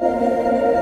Música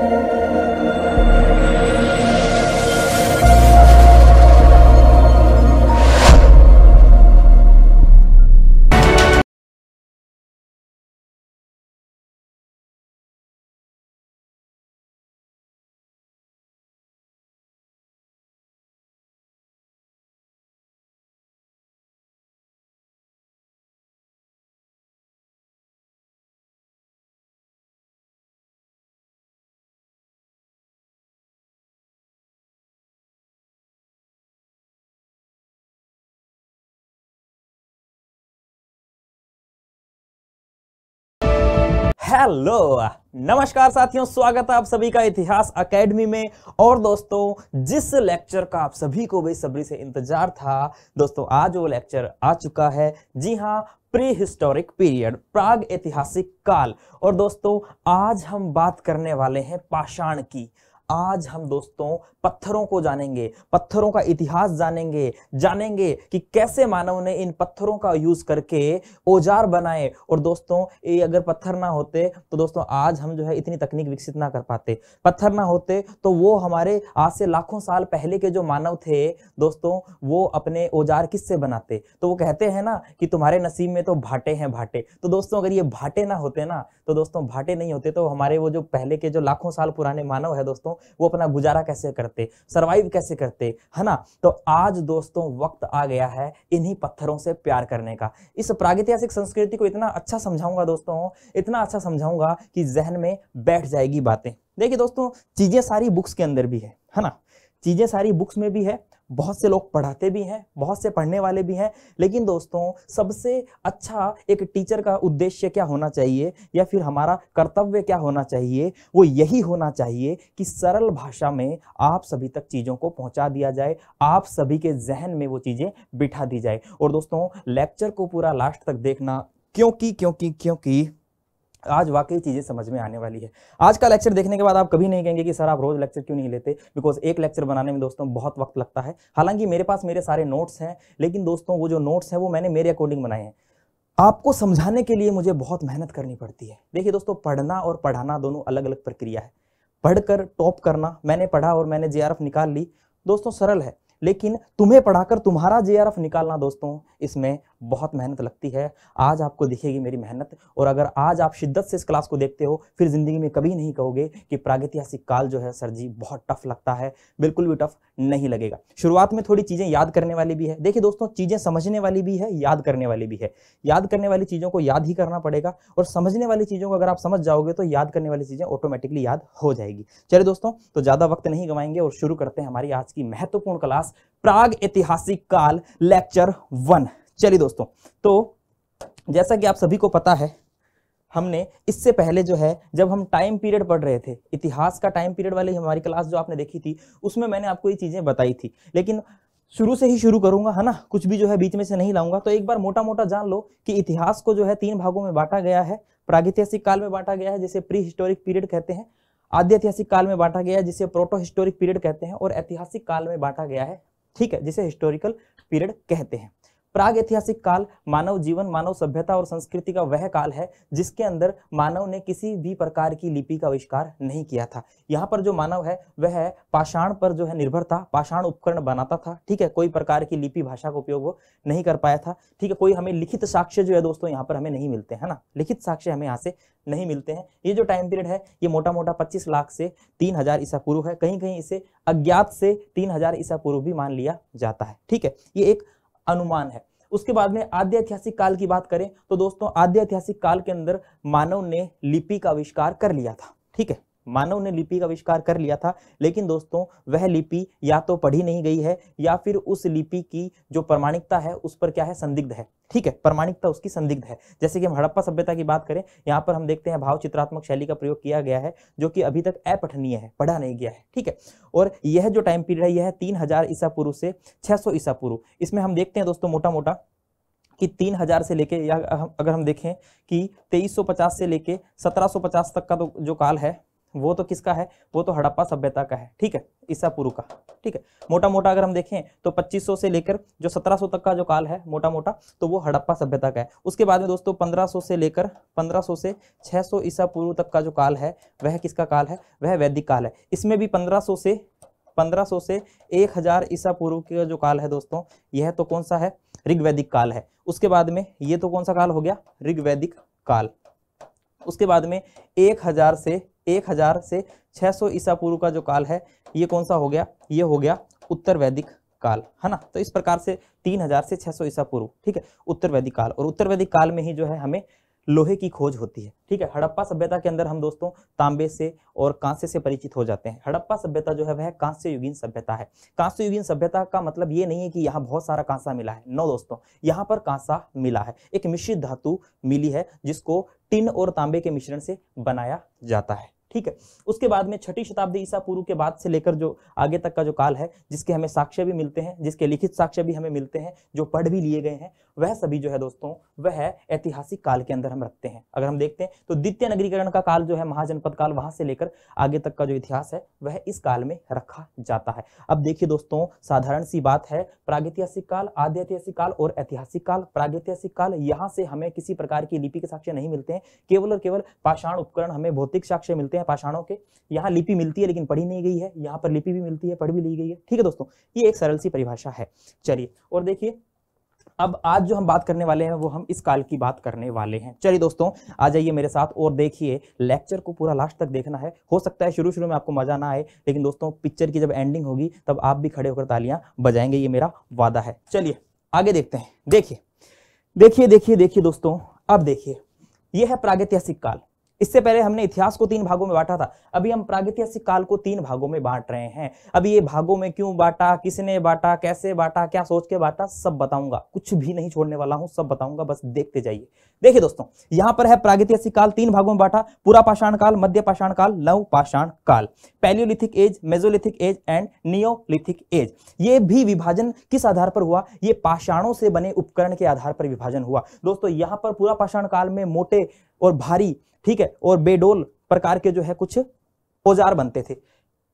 hello नमस्कार साथियों स्वागत है आप सभी का इतिहास एकेडमी में और दोस्तों जिस लेक्चर का आप सभी को बेसब्री से इंतजार था दोस्तों आज वो लेक्चर आ चुका है जी हाँ प्री हिस्टोरिक पीरियड प्राग ऐतिहासिक काल और दोस्तों आज हम बात करने वाले हैं पाषाण की आज हम दोस्तों पत्थरों को जानेंगे पत्थरों का इतिहास जानेंगे जानेंगे कि कैसे मानव ने इन पत्थरों का यूज करके औजार बनाए और दोस्तों ये अगर पत्थर ना होते तो दोस्तों आज हम जो है इतनी तकनीक विकसित ना कर पाते पत्थर ना होते तो वो हमारे आज से लाखों साल पहले के जो मानव थे दोस्तों वो अपने औजार किससे बनाते तो वो कहते हैं ना कि तुम्हारे नसीब में तो भाटे हैं भाटे तो दोस्तों अगर ये भाटे ना होते ना तो दोस्तों भाटे नहीं होते तो हमारे वो जो पहले के जो लाखों साल पुराने मानव है दोस्तों वो अपना गुजारा कैसे करते सर्वाइव कैसे करते है ना तो आज दोस्तों वक्त आ गया है इन्हीं पत्थरों से प्यार करने का इस प्रागैतिहासिक संस्कृति को इतना अच्छा समझाऊंगा दोस्तों इतना अच्छा समझाऊंगा कि जहन में बैठ जाएगी बातें देखिए दोस्तों चीजें सारी बुक्स के अंदर भी है है ना चीजें सारी बुक्स में भी है बहुत से लोग पढ़ाते भी हैं बहुत से पढ़ने वाले भी हैं लेकिन दोस्तों सबसे अच्छा एक टीचर का उद्देश्य क्या होना चाहिए या फिर हमारा कर्तव्य क्या होना चाहिए वो यही होना चाहिए कि सरल भाषा में आप सभी तक चीज़ों को पहुंचा दिया जाए आप सभी के जहन में वो चीज़ें बिठा दी जाए और दोस्तों लेक्चर को पूरा लास्ट तक देखना क्योंकि क्योंकि क्योंकि आज वाकई चीज़ें समझ में आने वाली है आज का लेक्चर देखने के बाद आप कभी नहीं कहेंगे कि सर आप रोज़ लेक्चर क्यों नहीं लेते बिकॉज एक लेक्चर बनाने में दोस्तों बहुत वक्त लगता है हालांकि मेरे पास मेरे सारे नोट्स हैं लेकिन दोस्तों वो जो नोट्स हैं वो मैंने मेरे अकॉर्डिंग बनाए हैं आपको समझाने के लिए मुझे बहुत मेहनत करनी पड़ती है देखिए दोस्तों पढ़ना और पढ़ाना दोनों अलग अलग प्रक्रिया है पढ़कर टॉप करना मैंने पढ़ा और मैंने जे निकाल ली दोस्तों सरल है लेकिन तुम्हें पढ़ाकर तुम्हारा जे निकालना दोस्तों इसमें बहुत मेहनत लगती है आज आपको दिखेगी मेरी मेहनत और अगर आज आप शिद्दत से इस क्लास को देखते हो फिर ज़िंदगी में कभी नहीं कहोगे कि प्रागैतिहासिक काल जो है सर जी बहुत टफ लगता है बिल्कुल भी टफ नहीं लगेगा शुरुआत में थोड़ी चीज़ें याद करने वाली भी है देखिए दोस्तों चीज़ें समझने वाली भी है याद करने वाली भी है याद करने वाली चीज़ों को याद ही करना पड़ेगा और समझने वाली चीज़ों को अगर आप समझ जाओगे तो याद करने वाली चीज़ें ऑटोमेटिकली याद हो जाएगी चलिए दोस्तों तो ज़्यादा वक्त नहीं गंवाएंगे और शुरू करते हैं हमारी आज की महत्वपूर्ण क्लास प्राग ऐतिहासिक काल लेक्चर वन चलिए दोस्तों तो जैसा कि आप सभी को पता है हमने इससे पहले जो है जब हम टाइम पीरियड पढ़ रहे थे इतिहास का टाइम पीरियड वाली हमारी क्लास जो आपने देखी थी उसमें मैंने आपको ये चीज़ें बताई थी लेकिन शुरू से ही शुरू करूंगा है ना कुछ भी जो है बीच में से नहीं लाऊंगा तो एक बार मोटा मोटा जान लो कि इतिहास को जो है तीन भागों में बांटा गया है प्रागैतिहासिक काल में बांटा गया है जिसे प्री हिस्टोरिक पीरियड कहते हैं ऐतिहासिक काल में बांटा गया है जिसे प्रोटो हिस्टोरिक पीरियड कहते हैं और ऐतिहासिक काल में बांटा गया है ठीक है जिसे हिस्टोरिकल पीरियड कहते हैं प्राग ऐतिहासिक काल मानव जीवन मानव सभ्यता और संस्कृति का वह काल है जिसके अंदर मानव ने किसी भी प्रकार की लिपि का आविष्कार नहीं किया था यहाँ पर जो मानव है वह पाषाण पर जो है निर्भर था पाषाण उपकरण बनाता था ठीक है कोई प्रकार की लिपि भाषा का उपयोग वो नहीं कर पाया था ठीक है कोई हमें लिखित साक्ष्य जो है दोस्तों यहाँ पर हमें नहीं मिलते है ना लिखित साक्ष्य हमें यहाँ से नहीं मिलते हैं ये जो टाइम पीरियड है ये मोटा मोटा पच्चीस लाख से तीन हजार ईसा पूर्व है कहीं कहीं इसे अज्ञात से तीन हजार ईसा पूर्व भी मान लिया जाता है ठीक है ये एक अनुमान है उसके बाद में आद्य ऐतिहासिक काल की बात करें तो दोस्तों आद्य ऐतिहासिक काल के अंदर मानव ने लिपि का आविष्कार कर लिया था ठीक है मानव ने लिपि का आविष्कार कर लिया था लेकिन दोस्तों वह लिपि या तो पढ़ी नहीं गई है या फिर उस लिपि की जो प्रमाणिकता है उस पर क्या है संदिग्ध है ठीक है प्रमाणिकता उसकी संदिग्ध है जैसे कि हम हड़प्पा सभ्यता की बात करें यहाँ पर हम देखते हैं भावचित्रात्मक शैली का प्रयोग किया गया है जो कि अभी तक अपठनीय है पढ़ा नहीं गया है ठीक है और यह जो टाइम पीरियड है यह है तीन ईसा पूर्व से छह ईसा पूर्व इसमें हम देखते हैं दोस्तों मोटा मोटा कि 3000 से लेके या अगर हम देखें कि 2350 से लेके 1750 तक का तो जो काल है वो तो किसका है वो तो हड़प्पा सभ्यता का है ठीक है ईसा पूर्व का ठीक है मोटा मोटा अगर हम देखें तो 2500 से लेकर जो 1700 तक का जो काल है मोटा मोटा तो वो हड़प्पा सभ्यता का है उसके बाद में दोस्तों 1500 से लेकर 1500 से 600 ईसा पूर्व तक का जो काल है वह किसका काल है वह वैदिक काल है इसमें भी पंद्रह से पंद्रह से एक ईसा पूर्व का जो काल है दोस्तों यह तो कौन सा है ऋग्वैदिक काल है उसके बाद में ये तो कौन सा काल हो गया ऋग्वैदिक काल उसके बाद में 1000 से एक हजार से 600 सौ ईसा पूर्व का जो काल है ये कौन सा हो गया ये हो गया उत्तर वैदिक काल है ना तो इस प्रकार से 3000 से 600 ईसा पूर्व ठीक है उत्तर वैदिक काल और उत्तर वैदिक काल में ही जो है हमें लोहे की खोज होती है ठीक है हड़प्पा सभ्यता के अंदर हम दोस्तों तांबे से और कांसे से परिचित हो जाते हैं हड़प्पा सभ्यता जो है वह कांस्य युगीन सभ्यता है कांस्य युगीन सभ्यता का मतलब ये नहीं है कि यहाँ बहुत सारा कांसा मिला है नो दोस्तों यहाँ पर कांसा मिला है एक मिश्रित धातु मिली है जिसको टिन और तांबे के मिश्रण से बनाया जाता है ठीक है उसके बाद में छठी शताब्दी ईसा पूर्व के बाद से लेकर जो आगे तक का जो काल है जिसके हमें साक्ष्य भी मिलते हैं जिसके लिखित साक्ष्य भी हमें मिलते हैं जो पढ़ भी लिए गए हैं वह सभी जो है दोस्तों वह ऐतिहासिक काल के अंदर हम रखते हैं अगर हम देखते हैं तो द्वितीय नगरीकरण का काल जो है महाजनपद काल वहां से लेकर आगे तक का जो इतिहास है वह इस काल में रखा जाता है अब देखिए दोस्तों साधारण सी बात है प्रागैतिहासिक काल आद्य ऐतिहासिक काल और ऐतिहासिक काल प्रागैतिहासिक काल यहाँ से हमें किसी प्रकार की लिपि के साक्ष्य नहीं मिलते हैं केवल और केवल पाषाण उपकरण हमें भौतिक साक्ष्य मिलते हैं हैं पाषाणों के यहाँ लिपि मिलती है लेकिन पढ़ी नहीं गई है यहाँ पर लिपि भी मिलती है पढ़ भी ली गई है ठीक है दोस्तों ये एक सरल सी परिभाषा है चलिए और देखिए अब आज जो हम बात करने वाले हैं वो हम इस काल की बात करने वाले हैं चलिए दोस्तों आ जाइए मेरे साथ और देखिए लेक्चर को पूरा लास्ट तक देखना है हो सकता है शुरू शुरू में आपको मजा ना आए लेकिन दोस्तों पिक्चर की जब एंडिंग होगी तब आप भी खड़े होकर तालियां बजाएंगे ये मेरा वादा है चलिए आगे देखते हैं देखिए देखिए देखिए देखिए दोस्तों अब देखिए यह है प्रागैतिहासिक काल इससे पहले हमने इतिहास को तीन भागों में बांटा था अभी हम प्रागैतिहासिक काल को तीन भागों में बांट रहे हैं अभी ये भागों में क्यों बांटा किसने बांटा कैसे बांटा क्या सोच के बांटा सब बताऊंगा कुछ भी नहीं छोड़ने वाला हूं सब बताऊंगा बस देखते जाइए देखिए दोस्तों यहां पर है प्रागैतिहासिक काल तीन भागों में बांटा पूरा पाषाण काल मध्य पाषाण काल नव पाषाण काल paleolithic age mesolithic age and neolithic age ये भी विभाजन किस आधार पर हुआ ये पाषाणों से बने उपकरण के आधार पर विभाजन हुआ दोस्तों यहां पर पूरा पाषाण काल में मोटे और भारी ठीक है और बेडोल प्रकार के जो है कुछ औजार बनते थे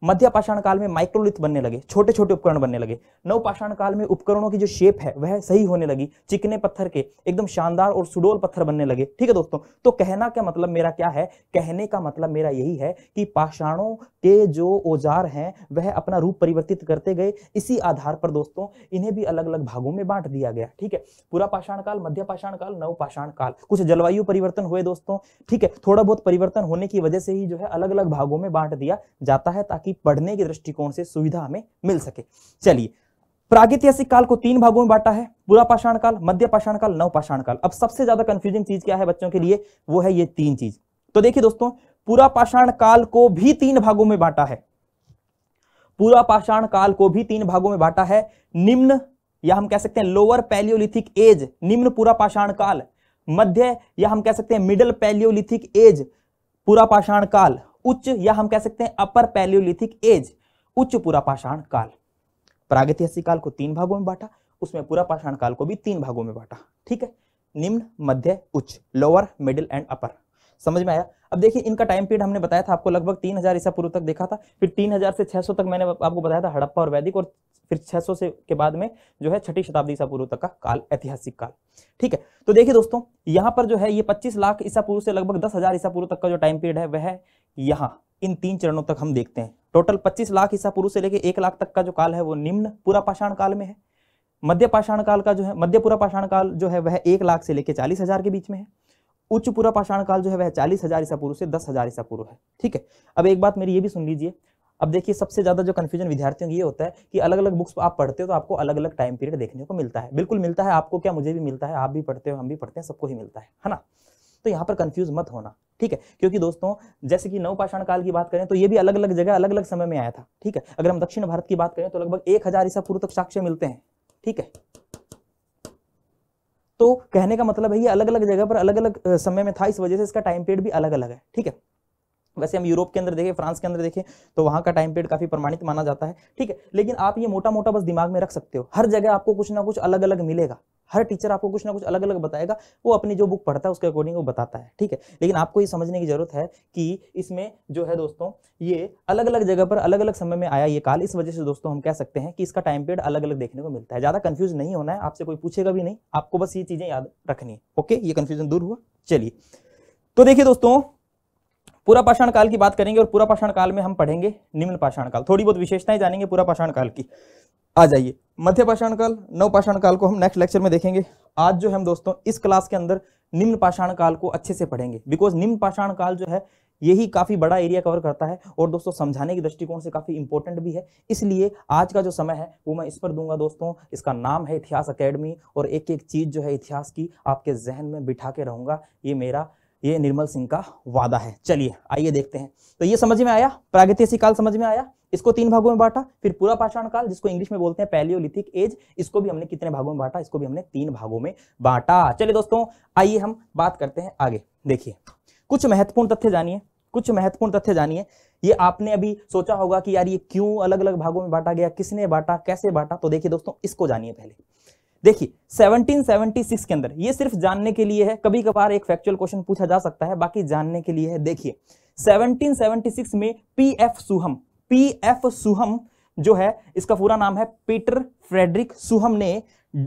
मध्य पाषाण काल में माइक्रोलिथ बनने लगे छोटे छोटे उपकरण बनने लगे नव पाषाण काल में उपकरणों की जो शेप है वह सही होने लगी चिकने पत्थर के एकदम शानदार और सुडोल पत्थर बनने लगे ठीक है दोस्तों तो कहना का मतलब मेरा क्या है कहने का मतलब मेरा यही है कि पाषाणों के जो औजार हैं वह अपना रूप परिवर्तित करते गए इसी आधार पर दोस्तों इन्हें भी अलग अलग भागों में बांट दिया गया ठीक है पूरा पाषाण काल मध्य पाषाण काल नव पाषाण काल कुछ जलवायु परिवर्तन हुए दोस्तों ठीक है थोड़ा बहुत परिवर्तन होने की वजह से ही जो है अलग अलग भागों में बांट दिया जाता है ताकि पढ़ने के दृष्टिकोण से सुविधा हमें मिल सके चलिए प्रागैतिहासिक काल को तीन भागों में बांटा है पूरा पाषाण काल मध्य पाषाण काल नव पाषाण काल अब सबसे ज्यादा कंफ्यूजिंग चीज क्या है बच्चों के लिए वो है ये तीन चीज तो देखिए दोस्तों पूरा पाषाण काल को भी तीन भागों में बांटा है पूरा पाषाण काल को भी तीन भागों में बांटा है निम्न या हम कह सकते हैं लोअर पैलियोलिथिक एज निम्न पूरा पाषाण काल मध्य या हम कह सकते हैं मिडल पैलियोलिथिक एज पूरा पाषाण काल उच्च या हम कह सकते हैं अपर पैलियोलिथिक एज उच्च पुरापाषाण काल प्रागतिहासिक काल को तीन भागों में बांटा उसमें पुरापाषाण काल को भी तीन भागों में बांटा ठीक है निम्न मध्य उच्च लोअर मिडिल एंड अपर समझ में आया अब देखिए इनका टाइम पीरियड हमने बताया था आपको लगभग 3000 ईसा पूर्व तक देखा था फिर 3000 से 600 तक मैंने आपको बताया था हड़प्पा और वैदिक और फिर 600 से के बाद में जो है छठी शताब्दी ईसा पूर्व तक का काल ऐतिहासिक काल ठीक है तो देखिए दोस्तों यहाँ पर जो है ये 25 लाख ईसा पूर्व से लगभग दस हजार ईसा पूर्व तक का जो टाइम पीरियड है वह यहाँ इन तीन चरणों तक हम देखते हैं टोटल 25 लाख ईसा पूर्व से लेकर एक लाख तक का जो काल है वो निम्न पूरा पाषाण काल में है मध्य पाषाण काल का जो है मध्य पूरा पाषाण काल जो है वह एक लाख से लेकर चालीस हजार के बीच में है उच्च पूरा पाषाण काल जो है वह चालीस हजार ईसा पूर्व से दस हजार ईसा पूर्व है ठीक है अब एक बात मेरी ये भी सुन लीजिए अब देखिए सबसे ज़्यादा जो कन्फ्यूजन विद्यार्थियों की ये होता है कि अलग अलग बुक्स आप पढ़ते हो तो आपको अलग अलग टाइम पीरियड देखने को मिलता है बिल्कुल मिलता है आपको क्या मुझे भी मिलता है आप भी पढ़ते हो हम भी पढ़ते हैं सबको ही मिलता है है ना तो यहाँ पर कन्फ्यूज मत होना ठीक है क्योंकि दोस्तों जैसे कि नवपाषाण काल की बात करें तो ये भी अलग अलग जगह अलग अलग समय में आया था ठीक है अगर हम दक्षिण भारत की बात करें तो लगभग एक हजार ईसा पूर्व तक साक्ष्य मिलते हैं ठीक है तो कहने का मतलब है ये अलग अलग जगह पर अलग अलग समय में था इस वजह से इसका टाइम पीरियड भी अलग अलग है ठीक है वैसे हम यूरोप के अंदर देखें फ्रांस के अंदर देखें तो वहाँ का टाइम पीरियड काफ़ी प्रमाणित माना जाता है ठीक है लेकिन आप ये मोटा मोटा बस दिमाग में रख सकते हो हर जगह आपको कुछ ना कुछ अलग अलग मिलेगा हर टीचर आपको कुछ ना कुछ अलग अलग बताएगा वो अपनी जो बुक पढ़ता है उसके अकॉर्डिंग वो बताता है ठीक है लेकिन आपको ये समझने की जरूरत है कि इसमें जो है दोस्तों ये अलग अलग जगह पर अलग अलग समय में आया ये काल इस वजह से दोस्तों हम कह सकते हैं कि इसका टाइम पीरियड अलग अलग देखने को मिलता है ज़्यादा कन्फ्यूज नहीं होना है आपसे कोई पूछेगा भी नहीं आपको बस ये चीज़ें याद रखनी है ओके ये कन्फ्यूजन दूर हुआ चलिए तो देखिए दोस्तों पूरा पाषाण काल की बात करेंगे और पूरा पाषाण काल में हम पढ़ेंगे निम्न पाषाण काल थोड़ी बहुत विशेषताएं जानेंगे पूरा पाषाण काल की आ जाइए मध्य पाषाण काल नव पाषाण काल को हम नेक्स्ट लेक्चर में देखेंगे आज जो हम दोस्तों इस क्लास के अंदर निम्न पाषाण काल को अच्छे से पढ़ेंगे बिकॉज निम्न पाषाण काल जो है यही काफ़ी बड़ा एरिया कवर करता है और दोस्तों समझाने के दृष्टिकोण से काफ़ी इंपॉर्टेंट भी है इसलिए आज का जो समय है वो मैं इस पर दूंगा दोस्तों इसका नाम है इतिहास एकेडमी और एक एक चीज़ जो है इतिहास की आपके जहन में बिठा के रहूंगा ये मेरा ये निर्मल सिंह का वादा है चलिए आइए देखते हैं तो ये समझ में आया प्रागतिहासिक काल समझ में आया इसको तीन भागों में बांटा फिर पूरा पाषाण काल जिसको इंग्लिश में बोलते हैं पैलियोलिथिक एज इसको भी हमने कितने भागों में बांटा इसको भी हमने तीन भागों में बांटा चलिए दोस्तों आइए हम बात करते हैं आगे देखिए कुछ महत्वपूर्ण तथ्य जानिए कुछ महत्वपूर्ण तथ्य जानिए ये आपने अभी सोचा होगा कि यार ये क्यों अलग अलग भागों में बांटा गया किसने बांटा कैसे बांटा तो देखिए दोस्तों इसको जानिए पहले देखिए 1776 के अंदर ये सिर्फ जानने के लिए है कभी कभार एक फैक्चुअल क्वेश्चन पूछा जा सकता है बाकी जानने के लिए है देखिए 1776 में P F Suhm P F Suhm जो है इसका पूरा नाम है पीटर फ्रेडरिक सुहम ने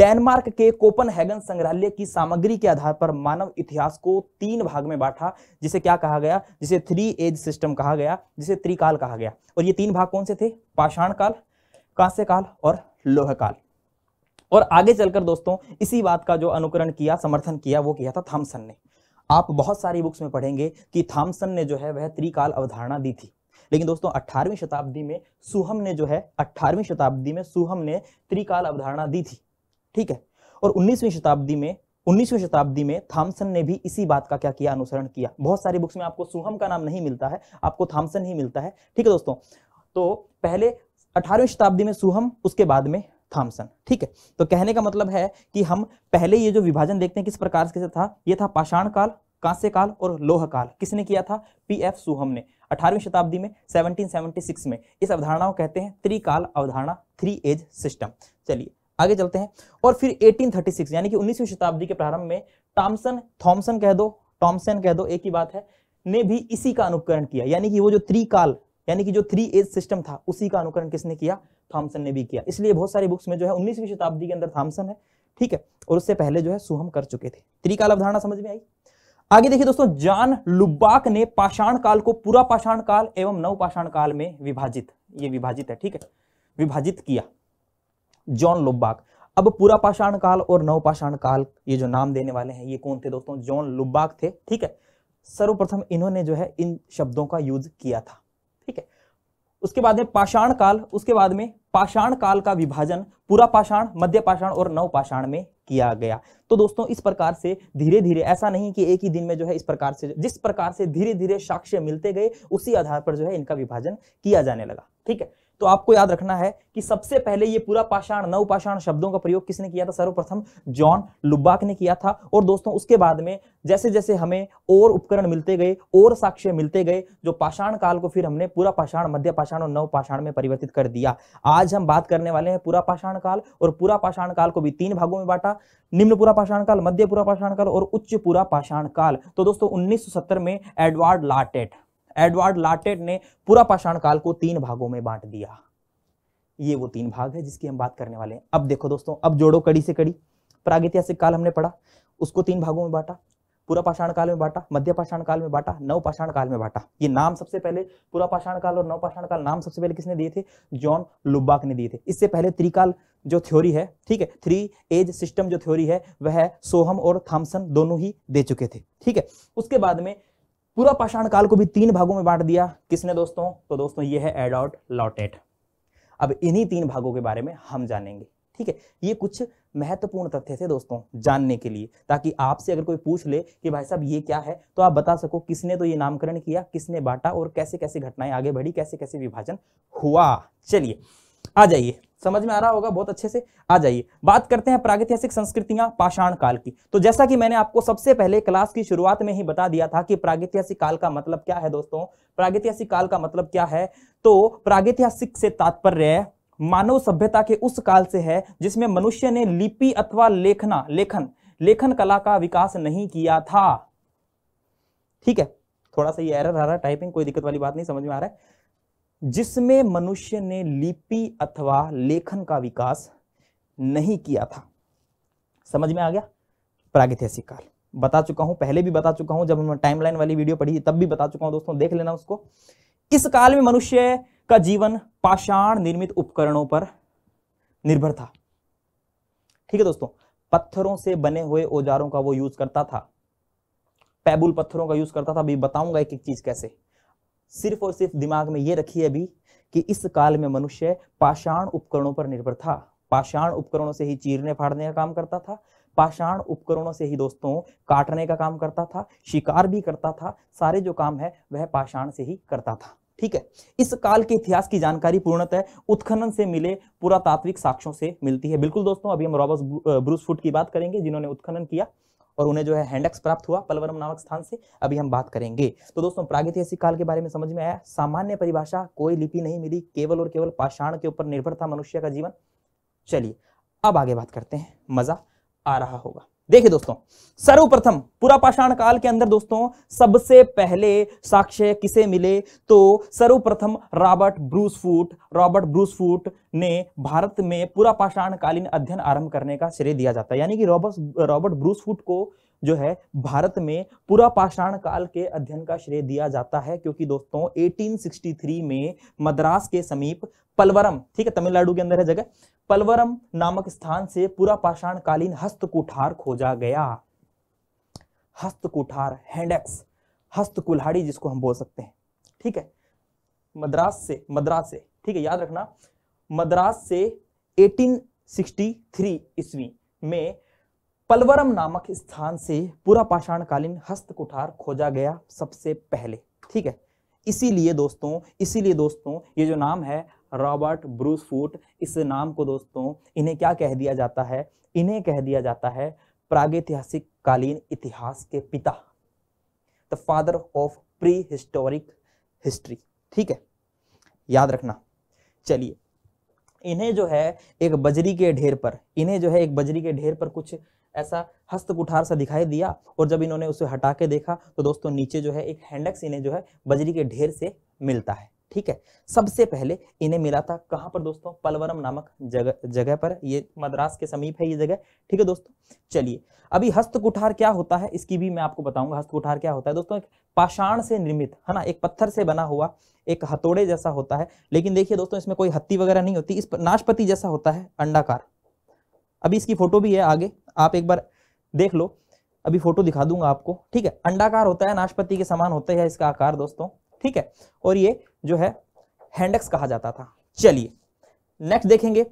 डेनमार्क के कोपनहेगन संग्रहालय की सामग्री के आधार पर मानव इतिहास को तीन भाग में बांटा जिसे क्या कहा गया जिसे थ्री एज सिस्टम कहा गया जिसे त्रिकाल कहा गया और ये तीन भाग कौन से थे पाषाण काल कांस्य काल और लोह काल और आगे चलकर दोस्तों इसी बात का जो अनुकरण किया समर्थन किया वो किया था थॉमसन ने आप बहुत सारी बुक्स में पढ़ेंगे कि थॉमसन ने जो है वह त्रिकाल अवधारणा दी थी लेकिन दोस्तों 18वीं शताब्दी में सुहम ने जो है 18वीं शताब्दी में सुहम ने त्रिकाल अवधारणा दी थी ठीक है और 19वीं शताब्दी में 19वीं शताब्दी में थॉमसन ने भी इसी बात का क्या किया अनुसरण किया बहुत सारी बुक्स में आपको सुहम का नाम नहीं मिलता है आपको थॉमसन ही मिलता है ठीक है दोस्तों तो पहले अठारहवीं शताब्दी में सुहम उसके बाद में थॉमसन ठीक है तो कहने का मतलब है कि हम पहले ये जो विभाजन देखते हैं किस प्रकार से था ये था पाषाण काल कांस्य काल और लोह काल किसने किया था पी एफ सुहम ने 18वीं शताब्दी में 1776 में इस अवधारणा को कहते हैं त्रिकाल अवधारणा थ्री एज सिस्टम चलिए आगे चलते हैं और फिर 1836 यानी कि 19वीं शताब्दी के प्रारंभ में टॉमसन थॉमसन कह दो टॉमसन कह दो एक ही बात है ने भी इसी का अनुकरण किया यानी कि वो जो त्रिकाल यानी कि जो थ्री एज सिस्टम था उसी का अनुकरण किसने किया थॉमसन ने भी किया इसलिए बहुत सारी बुक्स में जो है उन्नीसवीं शताब्दी के अंदर थॉमसन है ठीक है और उससे पहले जो है सुहम कर चुके थे त्रिकाल अवधारणा समझ में आई आगे देखिए दोस्तों जान लुब्बाक ने पाषाण काल को पूरा पाषाण काल एवं नव पाषाण काल में विभाजित ये विभाजित है ठीक है विभाजित किया जॉन लुब्बाक अब पूरा पाषाण काल और नव पाषाण काल ये जो नाम देने वाले हैं ये कौन थे दोस्तों जॉन लुब्बाक थे ठीक है सर्वप्रथम इन्होंने जो है इन शब्दों का यूज किया था उसके बाद में पाषाण काल उसके बाद में पाषाण काल का विभाजन पूरा पाषाण मध्य पाषाण और नव पाषाण में किया गया तो दोस्तों इस प्रकार से धीरे धीरे ऐसा नहीं कि एक ही दिन में जो है इस प्रकार से जिस प्रकार से धीरे धीरे साक्ष्य मिलते गए उसी आधार पर जो है इनका विभाजन किया जाने लगा ठीक है तो आपको याद रखना है कि सबसे पहले ये पूरा पाषाण नवपाषाण शब्दों का प्रयोग किसने किया था सर्वप्रथम जॉन लुब्बाक ने किया था और दोस्तों उसके बाद में जैसे जैसे हमें और उपकरण मिलते गए और साक्ष्य मिलते गए जो पाषाण काल को फिर हमने पूरा पाषाण मध्य पाषाण और नव पाषाण में परिवर्तित कर दिया आज हम बात करने वाले हैं पूरा पाषाण काल और पूरा पाषाण काल को भी तीन भागों में बांटा निम्न पूरा पाषाण काल मध्य पूरा पाषाण काल और उच्च पूरा पाषाण काल तो दोस्तों उन्नीस में एडवर्ड लाटेट एडवर्ड लाटेट ने पूरा पाषाण काल को तीन भागों में बांट दिया ये वो तीन भाग है जिसकी हम बात करने वाले हैं अब देखो दोस्तों अब जोड़ो कड़ी से कड़ी प्रागैतिहासिक काल हमने पढ़ा उसको तीन भागों में बांटा पूरा पाषाण काल में बांटा मध्य पाषाण काल में बांटा नव पाषाण काल में बांटा ये नाम सबसे पहले पूरा पाषाण काल और नव पाषाण काल नाम सबसे पहले किसने दिए थे जॉन लुब्बाक ने दिए थे इससे पहले त्रिकाल जो थ्योरी है ठीक है थ्री एज सिस्टम जो थ्योरी है वह सोहम और थॉमसन दोनों ही दे चुके थे ठीक है उसके बाद में पूरा पाषाण काल को भी तीन भागों में बांट दिया किसने दोस्तों तो दोस्तों ये है एडॉट लॉटेट अब इन्हीं तीन भागों के बारे में हम जानेंगे ठीक है ये कुछ महत्वपूर्ण तथ्य थे दोस्तों जानने के लिए ताकि आपसे अगर कोई पूछ ले कि भाई साहब ये क्या है तो आप बता सको किसने तो ये नामकरण किया किसने बांटा और कैसे कैसे घटनाएं आगे बढ़ी कैसे कैसे विभाजन हुआ चलिए आ जाइए समझ में आ रहा होगा बहुत अच्छे से आ जाइए बात करते हैं प्रागैतिहासिक संस्कृतियां पाषाण काल की तो जैसा कि मैंने आपको सबसे पहले क्लास की शुरुआत में ही बता दिया था कि प्रागैतिहासिक काल का मतलब क्या है दोस्तों प्रागैतिहासिक काल का मतलब क्या है तो प्रागैतिहासिक से तात्पर्य मानव सभ्यता के उस काल से है जिसमें मनुष्य ने लिपि अथवा लेखना लेखन लेखन कला का विकास नहीं किया था ठीक है थोड़ा सा ये एरर आ रहा है टाइपिंग कोई दिक्कत वाली बात नहीं समझ में आ रहा है जिसमें मनुष्य ने लिपि अथवा लेखन का विकास नहीं किया था समझ में आ गया प्रागैतिहासिक काल बता चुका हूं पहले भी बता चुका हूं जब हमने टाइमलाइन वाली वीडियो पढ़ी तब भी बता चुका हूं दोस्तों देख लेना उसको इस काल में मनुष्य का जीवन पाषाण निर्मित उपकरणों पर निर्भर था ठीक है दोस्तों पत्थरों से बने हुए औजारों का वो यूज करता था पैबुल पत्थरों का यूज करता था अभी बताऊंगा एक एक चीज कैसे सिर्फ और सिर्फ दिमाग में ये रखिए अभी कि इस काल में मनुष्य पाषाण उपकरणों पर निर्भर था पाषाण उपकरणों से ही चीरने फाड़ने का काम करता था पाषाण उपकरणों से ही दोस्तों काटने का काम करता था शिकार भी करता था सारे जो काम है वह पाषाण से ही करता था ठीक है इस काल के इतिहास की जानकारी पूर्णतः उत्खनन से मिले पुरातात्विक साक्ष्यों से मिलती है बिल्कुल दोस्तों अभी हम रॉबर्ट ब्रूस फुट की बात करेंगे जिन्होंने उत्खनन किया और उन्हें जो है हैंडक्स प्राप्त हुआ पलवरम नामक स्थान से अभी हम बात करेंगे तो दोस्तों प्रागैतिहासिक काल के बारे में समझ में आया सामान्य परिभाषा कोई लिपि नहीं मिली केवल और केवल पाषाण के ऊपर निर्भर था मनुष्य का जीवन चलिए अब आगे बात करते हैं मजा आ रहा होगा देखिए दोस्तों सर्वप्रथम पूरा पाषाण काल के अंदर दोस्तों सबसे पहले साक्ष्य किसे मिले तो सर्वप्रथम रॉबर्ट ब्रूसफूट रॉबर्ट ब्रूसफूट ने भारत में पूरा पाषाण कालीन अध्ययन आरंभ करने का श्रेय दिया जाता है यानी कि रॉबर्ट रॉबर्ट ब्रूसफूट को जो है भारत में पूरा पाषाण काल के अध्ययन का श्रेय दिया जाता है क्योंकि दोस्तों 1863 में मद्रास के समीप पलवरम ठीक है तमिलनाडु के अंदर है जगह पलवरम नामक स्थान से पूरा पाषाणकालीन हस्तकुठार खोजा गया हस्तकुठार हैंडेक्स हस्त कुल्हाड़ी जिसको हम बोल सकते हैं ठीक है मद्रास से मद्रास से ठीक है याद रखना मद्रास से 1863 ईस्वी में पलवरम नामक स्थान से पूरा पाषाणकालीन हस्त कुठार खोजा गया सबसे पहले ठीक है इसीलिए दोस्तों इसीलिए दोस्तों ये जो नाम है रॉबर्ट ब्रूस फूट इस नाम को दोस्तों इन्हें क्या कह दिया जाता है इन्हें कह दिया जाता है प्रागैतिहासिक कालीन इतिहास के पिता the father of prehistoric history ठीक है याद रखना चलिए इन्हें जो है एक बजरी के ढेर पर इन्हें जो है एक बजरी के ढेर पर कुछ ऐसा हस्त कुठार सा दिखाई दिया और जब इन्होंने उसे हटा के देखा तो दोस्तों नीचे जो है एक हैंडक्स इन्हें जो है बजरी के ढेर से मिलता है ठीक है सबसे पहले इन्हें मिला था कहां पर दोस्तों पलवरम नामक जगह जगह पर ये मद्रास के समीप है ये जगह ठीक है दोस्तों चलिए अभी हस्त कुठार क्या होता है इसकी भी मैं आपको बताऊंगा हस्त कुठार क्या होता है दोस्तों एक पाषाण से निर्मित है ना एक पत्थर से बना हुआ एक हथोड़े जैसा होता है लेकिन देखिए दोस्तों इसमें कोई हत्ती वगैरह नहीं होती इस नाशपति जैसा होता है अंडाकार अभी इसकी फोटो भी है आगे आप एक बार देख लो अभी फोटो दिखा दूंगा आपको ठीक है अंडाकार होता है नाशपति के समान होता है इसका आकार दोस्तों ठीक है और ये जो है हैंडक्स कहा जाता था चलिए नेक्स्ट देखेंगे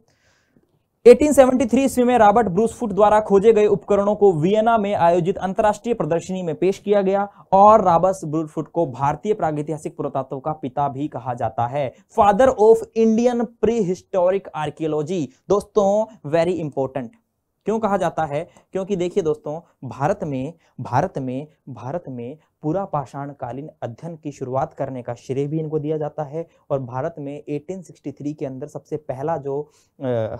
1873 ईस्वी में रॉबर्ट ब्रूसफुट द्वारा खोजे गए उपकरणों को वियना में आयोजित अंतर्राष्ट्रीय प्रदर्शनी में पेश किया गया और रॉबर्ट ब्रूसफुट को भारतीय प्रागैतिहासिक पुरातत्व का पिता भी कहा जाता है father of Indian prehistoric archaeology दोस्तों वेरी इंपॉर्टेंट क्यों कहा जाता है क्योंकि देखिए दोस्तों भारत में भारत में भारत में पुरापाषाणकालीन अध्ययन की शुरुआत करने का श्रेय भी इनको दिया जाता है और भारत में 1863 के अंदर सबसे पहला जो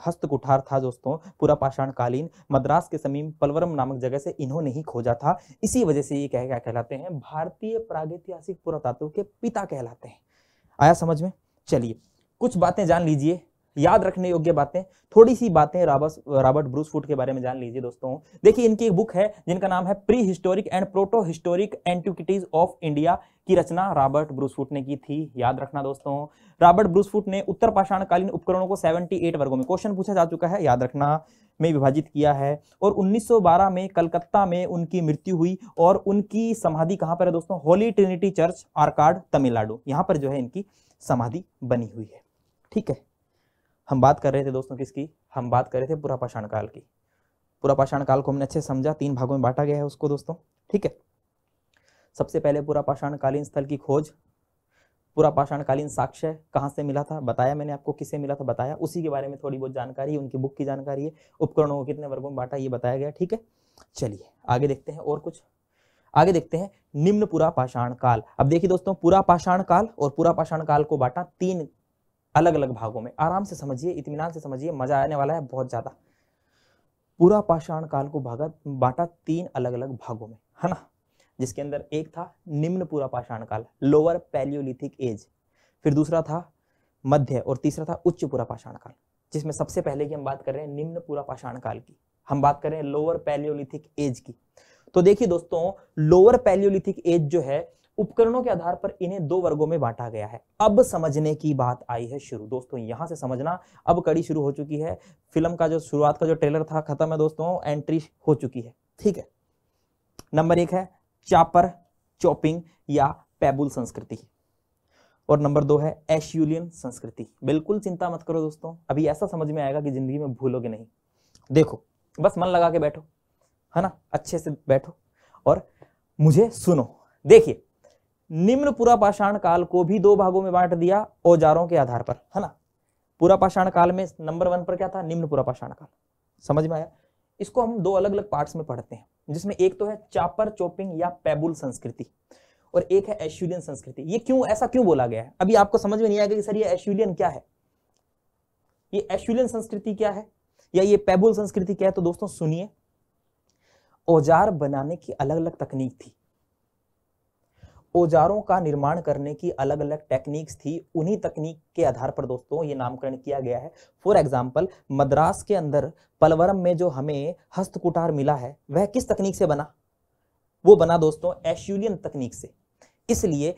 हस्त कुठार था दोस्तों पुरापाषाणकालीन मद्रास के समीप पलवरम नामक जगह से इन्होंने ही खोजा था इसी वजह से ये कह क्या कहलाते हैं भारतीय प्रागैतिहासिक पुरातत्व के पिता कहलाते हैं आया समझ में चलिए कुछ बातें जान लीजिए याद रखने योग्य बातें थोड़ी सी बातें रॉबर्ट ब्रूस के बारे में जान लीजिए दोस्तों देखिए इनकी एक बुक है जिनका नाम है prehistoric and protohistoric antiquities of India की रचना रॉबर्ट ब्रूसफुट ने की थी याद रखना दोस्तों रॉबर्ट ब्रूसफुट ने उत्तर पाषाणकालीन उपकरणों को एट वर्गों में क्वेश्चन पूछा जा चुका है याद रखना में विभाजित किया है और 1912 में कलकत्ता में उनकी मृत्यु हुई और उनकी समाधि कहाँ पर है दोस्तों होली ट्रिनिटी चर्च आरकार्ड तमिलनाडु यहाँ पर जो है इनकी समाधि बनी हुई है ठीक है हम बात कर रहे थे दोस्तों किसकी हम बात कर रहे थे पूरा पाषाण काल की पूरा पाषाण काल को हमने अच्छे समझा तीन भागों में बांटा गया है उसको दोस्तों ठीक है सबसे पहले पूरा पाषाणकालीन स्थल की खोज पूरा पाषाणकालीन साक्ष्य कहाँ से मिला था बताया मैंने आपको किससे मिला था बताया उसी के बारे में थोड़ी बहुत जानकारी उनकी बुक की जानकारी है उपकरणों को कितने वर्गों में बांटा ये बताया गया ठीक है चलिए आगे देखते हैं और कुछ आगे देखते हैं निम्न पुरा पाषाण काल अब देखिए दोस्तों पूरा पाषाण काल और पूरा पाषाण काल को बांटा तीन अलग अलग भागों में आराम से समझिए इतमान से समझिए मजा आने वाला है बहुत ज़्यादा पूरा पाषाण काल को भागा बांटा तीन अलग अलग भागों में है ना जिसके अंदर एक था निम्न पूरा पाषाण काल लोअर पैलियोलिथिक एज फिर दूसरा था मध्य और तीसरा था उच्च पूरा पाषाण काल जिसमें सबसे पहले की हम बात कर रहे हैं निम्न पूरा पाषाण काल की हम बात कर रहे हैं लोअर पैलियोलिथिक एज की तो देखिए दोस्तों लोअर पैलियोलिथिक एज जो है उपकरणों के आधार पर इन्हें दो वर्गों में बांटा गया है अब समझने की बात आई है शुरू दोस्तों यहां से समझना अब कड़ी शुरू हो चुकी है फिल्म का जो शुरुआत का जो ट्रेलर था खत्म है दोस्तों एंट्री हो चुकी है ठीक है नंबर एक है चापर चॉपिंग या पैबुल संस्कृति और नंबर दो है एश्यूलियन संस्कृति बिल्कुल चिंता मत करो दोस्तों अभी ऐसा समझ में आएगा कि जिंदगी में भूलोगे नहीं देखो बस मन लगा के बैठो है ना अच्छे से बैठो और मुझे सुनो देखिए निम्न पूरा पाषाण काल को भी दो भागों में बांट दिया औजारों के आधार पर है ना पूरा पाषाण काल में नंबर वन पर क्या था निम्न पूरा पाषाण काल समझ में आया इसको हम दो अलग अलग पार्ट्स में पढ़ते हैं जिसमें एक तो है चापर चोपिंग या पैबुल संस्कृति और एक है एश्यूलियन संस्कृति ये क्यों ऐसा क्यों बोला गया है अभी आपको समझ में नहीं आएगा कि सर ये एश्यूलियन क्या है ये एश्यूलियन संस्कृति क्या है या ये पैबुल संस्कृति क्या है तो दोस्तों सुनिए औजार बनाने की अलग अलग तकनीक थी औजारों का निर्माण करने की अलग अलग टेक्निक्स थी उन्हीं तकनीक के आधार पर दोस्तों ये नामकरण किया गया है फॉर एग्जाम्पल मद्रास के अंदर पलवरम में जो हमें हस्तकुटार मिला है वह किस तकनीक से बना वो बना दोस्तों एश्यूलियन तकनीक से इसलिए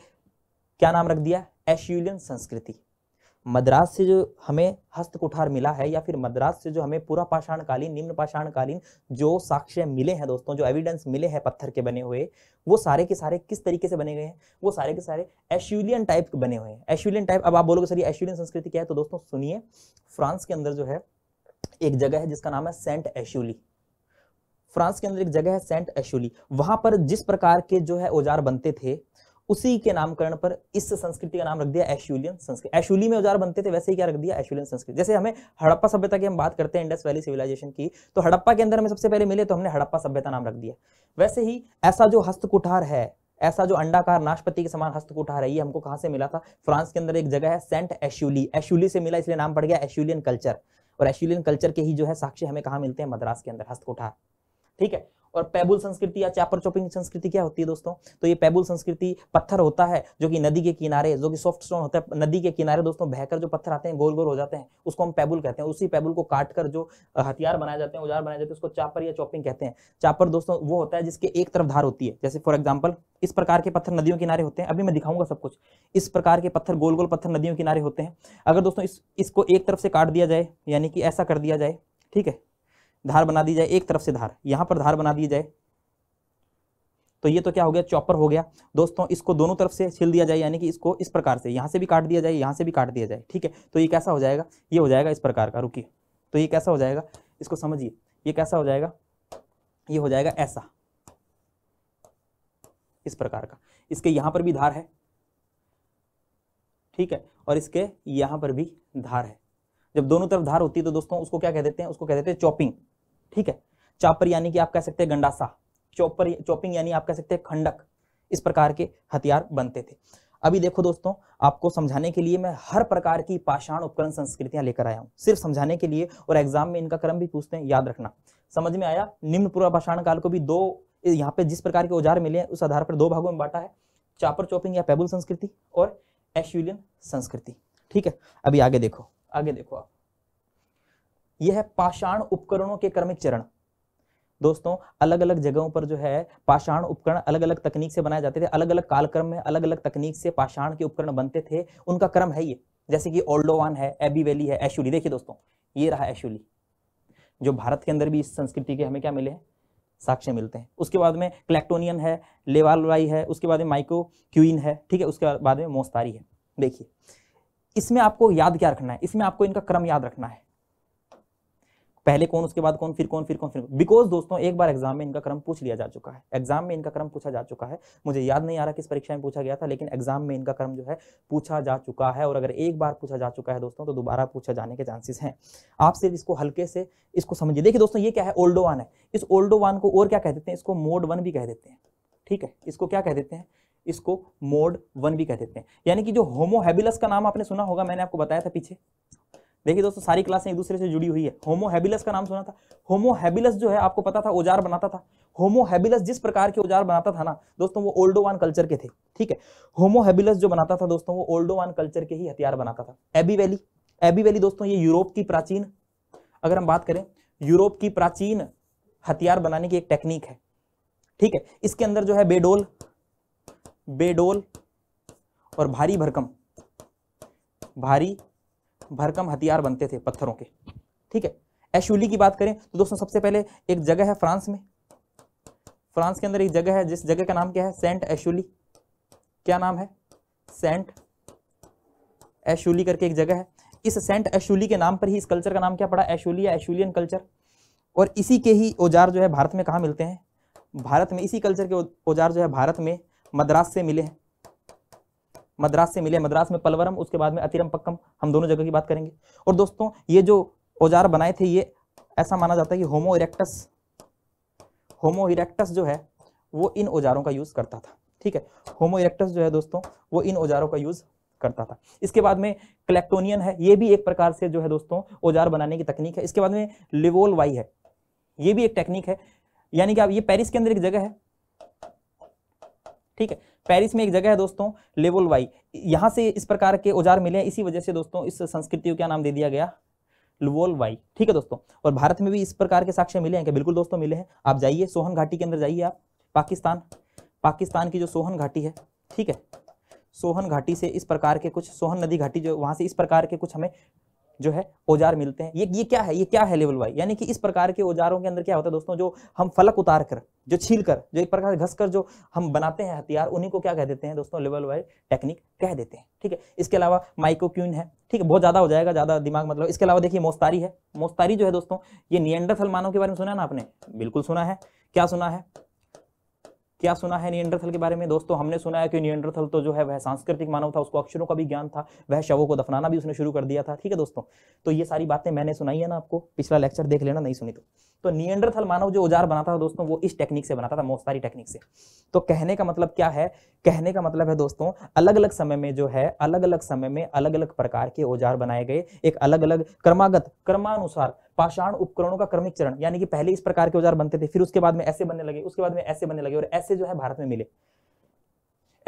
क्या नाम रख दिया एश्यूलियन संस्कृति मद्रास से जो हमें हस्त कुठार मिला है या फिर मद्रास से जो हमें पूरा पाषाणकालीन निम्न पाषाणकालीन जो साक्ष्य मिले हैं दोस्तों जो एविडेंस मिले हैं पत्थर के बने हुए वो सारे के सारे किस तरीके से बने गए हैं वो सारे के सारे एश्यूलियन टाइप बने हुए हैं एश्यूलियन टाइप अब आप बोलोगे सर एश्यूलियन संस्कृति क्या है तो दोस्तों सुनिए फ्रांस के अंदर जो है एक जगह है जिसका नाम है सेंट एश्यूली फ्रांस के अंदर एक जगह है सेंट एशुली वहां पर जिस प्रकार के जो है औजार बनते थे उसी के नामकरण पर इस संस्कृति का नाम रख दिया एशुलियन संस्कृति एशुली में औजार बनते थे वैसे ही क्या रख दिया एशुलियन संस्कृति जैसे हमें हड़प्पा सभ्यता की हम बात करते हैं इंडस वैली सिविलाइजेशन की तो हड़प्पा के अंदर हमें सबसे पहले मिले तो हमने हड़प्पा सभ्यता नाम रख दिया वैसे ही ऐसा जो हस्त कुठार है ऐसा जो अंडाकार नाशपति के समान हस्त कुठार है ये हमको कहाँ से मिला था फ्रांस के अंदर एक जगह है सेंट एशुली एशुली से मिला इसलिए नाम पड़ गया एशुलियन कल्चर और एशुलियन कल्चर के ही जो है साक्ष्य हमें कहाँ मिलते हैं मद्रास के अंदर हस्त कुठार ठीक है और पैबुल संस्कृति या चैपर चोपिंग संस्कृति क्या होती है दोस्तों तो ये पैबुल संस्कृति पत्थर होता है जो कि नदी के किनारे जो कि सॉफ्ट स्टोन होता है नदी के किनारे दोस्तों बहकर जो पत्थर आते हैं गोल गोल हो जाते हैं उसको हम पैबुल कहते हैं उसी पैबुल को काट कर जो हथियार बनाए जाते हैं औजार बनाए जाते हैं उसको चापर या चौपिंग कहते हैं चापर दोस्तों वो होता है जिसके एक तरफ धार होती है जैसे फॉर एग्जाम्पल इस प्रकार के पत्थर नदियों किनारे होते हैं अभी मैं दिखाऊंगा सब कुछ इस प्रकार के पत्थर गोल गोल पत्थर नदियों किनारे होते हैं अगर दोस्तों इस इसको एक तरफ से काट दिया जाए यानी कि ऐसा कर दिया जाए ठीक है धार बना दी जाए एक तरफ से धार यहां पर धार बना दी जाए तो ये तो क्या हो गया चॉपर हो गया दोस्तों इसको दोनों तरफ से छिल दिया जाए यानी कि इसको इस प्रकार से यहां से भी काट दिया जाए यहां से भी काट दिया जाए ठीक है तो ये कैसा हो जाएगा ये हो जाएगा इस प्रकार का रुकिए तो ये कैसा हो जाएगा इसको समझिए ये कैसा हो जाएगा ये हो जाएगा ऐसा इस प्रकार का इसके यहां पर भी धार है ठीक है और इसके यहाँ पर भी धार है जब दोनों तरफ धार होती है तो दोस्तों उसको क्या कह देते हैं उसको कह देते हैं चॉपिंग ठीक है चापर यानी कि आप कह सकते हैं गंडासा चौपर चॉपिंग यानी आप कह सकते हैं खंडक इस प्रकार के हथियार बनते थे अभी देखो दोस्तों आपको समझाने के लिए मैं हर प्रकार की पाषाण उपकरण संस्कृतियां लेकर आया हूँ सिर्फ समझाने के लिए और एग्जाम में इनका क्रम भी पूछते हैं याद रखना समझ में आया निम्न पूर्व पाषाण काल को भी दो यहाँ पे जिस प्रकार के औजार मिले हैं उस आधार पर दो भागों में बांटा है चापर चौपिंग या पैबुल संस्कृति और एश्यूलियन संस्कृति ठीक है अभी आगे देखो आगे देखो आप यह है पाषाण उपकरणों के क्रमिक चरण दोस्तों अलग अलग जगहों पर जो है पाषाण उपकरण अलग अलग तकनीक से बनाए जाते थे अलग अलग कालक्रम में अलग अलग तकनीक से पाषाण के उपकरण बनते थे उनका क्रम है ये जैसे कि ओल्डोवान है एबी वैली है एशुली देखिए दोस्तों ये रहा एशुली जो भारत के अंदर भी इस संस्कृति के हमें क्या मिले हैं साक्ष्य मिलते हैं उसके बाद में क्लैक्टोनियन है लेवालवाई है उसके बाद में माइको क्यूइन है ठीक है उसके बाद में मोस्तारी है देखिए इसमें आपको याद क्या रखना है इसमें आपको इनका क्रम याद रखना है पहले कौन उसके बाद कौन फिर कौन फिर कौन फिर बिकॉज दोस्तों एक बार एग्जाम में इनका क्रम पूछ लिया जा चुका है एग्जाम में इनका क्रम पूछा जा चुका है मुझे याद नहीं आ रहा किस परीक्षा में पूछा गया था लेकिन एग्जाम में इनका क्रम जो है पूछा जा चुका है और अगर एक बार पूछा जा चुका है दोस्तों तो दोबारा पूछा जाने के चांसेस हैं आप सिर्फ इसको हल्के से इसको समझिए देखिए दोस्तों ये क्या है ओल्डो वन है इस ओल्डो वन को और क्या कह देते हैं इसको मोड वन भी कह देते हैं ठीक है इसको क्या कह देते हैं इसको मोड वन भी कह देते हैं यानी कि जो होमोहेबिलस का नाम आपने सुना होगा मैंने आपको बताया था पीछे देखिए दोस्तों सारी क्लासें एक दूसरे से जुड़ी हुई है होमोहेबिलस का नाम सुना था होमोहेबिलस जो है आपको पता था औजार बनाता था होमोहेबिलस जिस प्रकार के औजार बनाता था ना दोस्तों वो ओल्डोवान कल्चर के थे ठीक है होमोहेबिलस जो बनाता था दोस्तों वो ओल्डोवान कल्चर के ही हथियार बनाता था एबी वैली एबी वैली दोस्तों ये यूरोप की प्राचीन अगर हम बात करें यूरोप की प्राचीन हथियार बनाने की एक टेक्निक है ठीक है इसके अंदर जो है बेडोल बेडोल और भारी भरकम भारी भरकम हथियार बनते थे पत्थरों के ठीक है एशुली की बात करें तो दोस्तों सबसे पहले एक जगह है फ्रांस में फ्रांस के अंदर एक जगह है जिस जगह का नाम क्या है सेंट एशुली क्या नाम है सेंट एशुली करके एक जगह है इस सेंट एशुली के नाम पर ही इस कल्चर का नाम क्या पड़ा एशुली या एशुलियन कल्चर और इसी के ही औजार जो है भारत में कहाँ मिलते हैं भारत में इसी कल्चर के औजार जो है भारत में मद्रास से मिले हैं मद्रास से मिले मद्रास में पलवरम उसके बाद में अतिरम पक्कम हम दोनों जगह की बात करेंगे और दोस्तों ये जो औजार बनाए थे ये ऐसा माना जाता है कि होमो इरेक्टस होमो इरेक्टस जो है वो इन औजारों का यूज़ करता था ठीक है होमो इरेक्टस जो है दोस्तों वो इन औजारों का यूज़ करता था इसके बाद में क्लेक्टोनियन है ये भी एक प्रकार से जो है दोस्तों औजार बनाने की तकनीक है इसके बाद में लिवोल वाई है ये भी एक टेक्निक है यानी कि आप ये पेरिस के अंदर एक जगह है ठीक है पेरिस में एक जगह है दोस्तों वाई यहाँ से इस प्रकार के औजार मिले इसी वजह से दोस्तों इस संस्कृति को क्या नाम दे दिया गया लुवोल वाई ठीक है दोस्तों और भारत में भी इस प्रकार के साक्ष्य मिले हैं क्या बिल्कुल दोस्तों मिले हैं आप जाइए सोहन घाटी के अंदर जाइए आप पाकिस्तान पाकिस्तान की जो सोहन घाटी है ठीक है सोहन घाटी से इस प्रकार के कुछ सोहन नदी घाटी जो वहाँ से इस प्रकार के कुछ हमें जो है औजार मिलते हैं ये ये क्या है ये क्या है लेवल वाई यानी कि इस प्रकार के औजारों के अंदर क्या होता है दोस्तों जो हम फलक उतार कर जो छील कर जो एक प्रकार घस कर जो हम बनाते हैं हथियार उन्हीं को क्या कह देते हैं दोस्तों लेवल वाई टेक्निक कह देते हैं ठीक है इसके अलावा माइकोक्यून है ठीक है बहुत ज्यादा हो जाएगा ज्यादा दिमाग मतलब इसके अलावा देखिए मोस्तारी है मोस्तारी जो है दोस्तों ये नियंडर मानव के बारे में सुना ना आपने बिल्कुल सुना है क्या सुना है क्या सुना है नियंत्रथल के बारे में दोस्तों हमने सुना है कि नियंत्रथल तो जो है वह सांस्कृतिक मानव था उसको अक्षरों का भी ज्ञान था वह शवों को दफनाना भी उसने शुरू कर दिया था ठीक है दोस्तों तो ये सारी बातें मैंने सुनाई है ना आपको पिछला लेक्चर देख लेना नहीं सुनी तो तो नियंत्रथल मानव जो औजार बनाता था दोस्तों वो इस टेक्निक से बनाता था मोस्तारी टेक्निक से तो कहने का मतलब क्या है कहने का मतलब है दोस्तों अलग अलग समय में जो है अलग अलग समय में अलग अलग प्रकार के औजार बनाए गए एक अलग अलग क्रमागत क्रमानुसार पाषाण उपकरणों का क्रमिक चरण यानी कि पहले इस प्रकार के औजार बनते थे फिर उसके बाद में ऐसे बनने लगे उसके बाद में ऐसे बनने लगे और ऐसे जो है भारत में मिले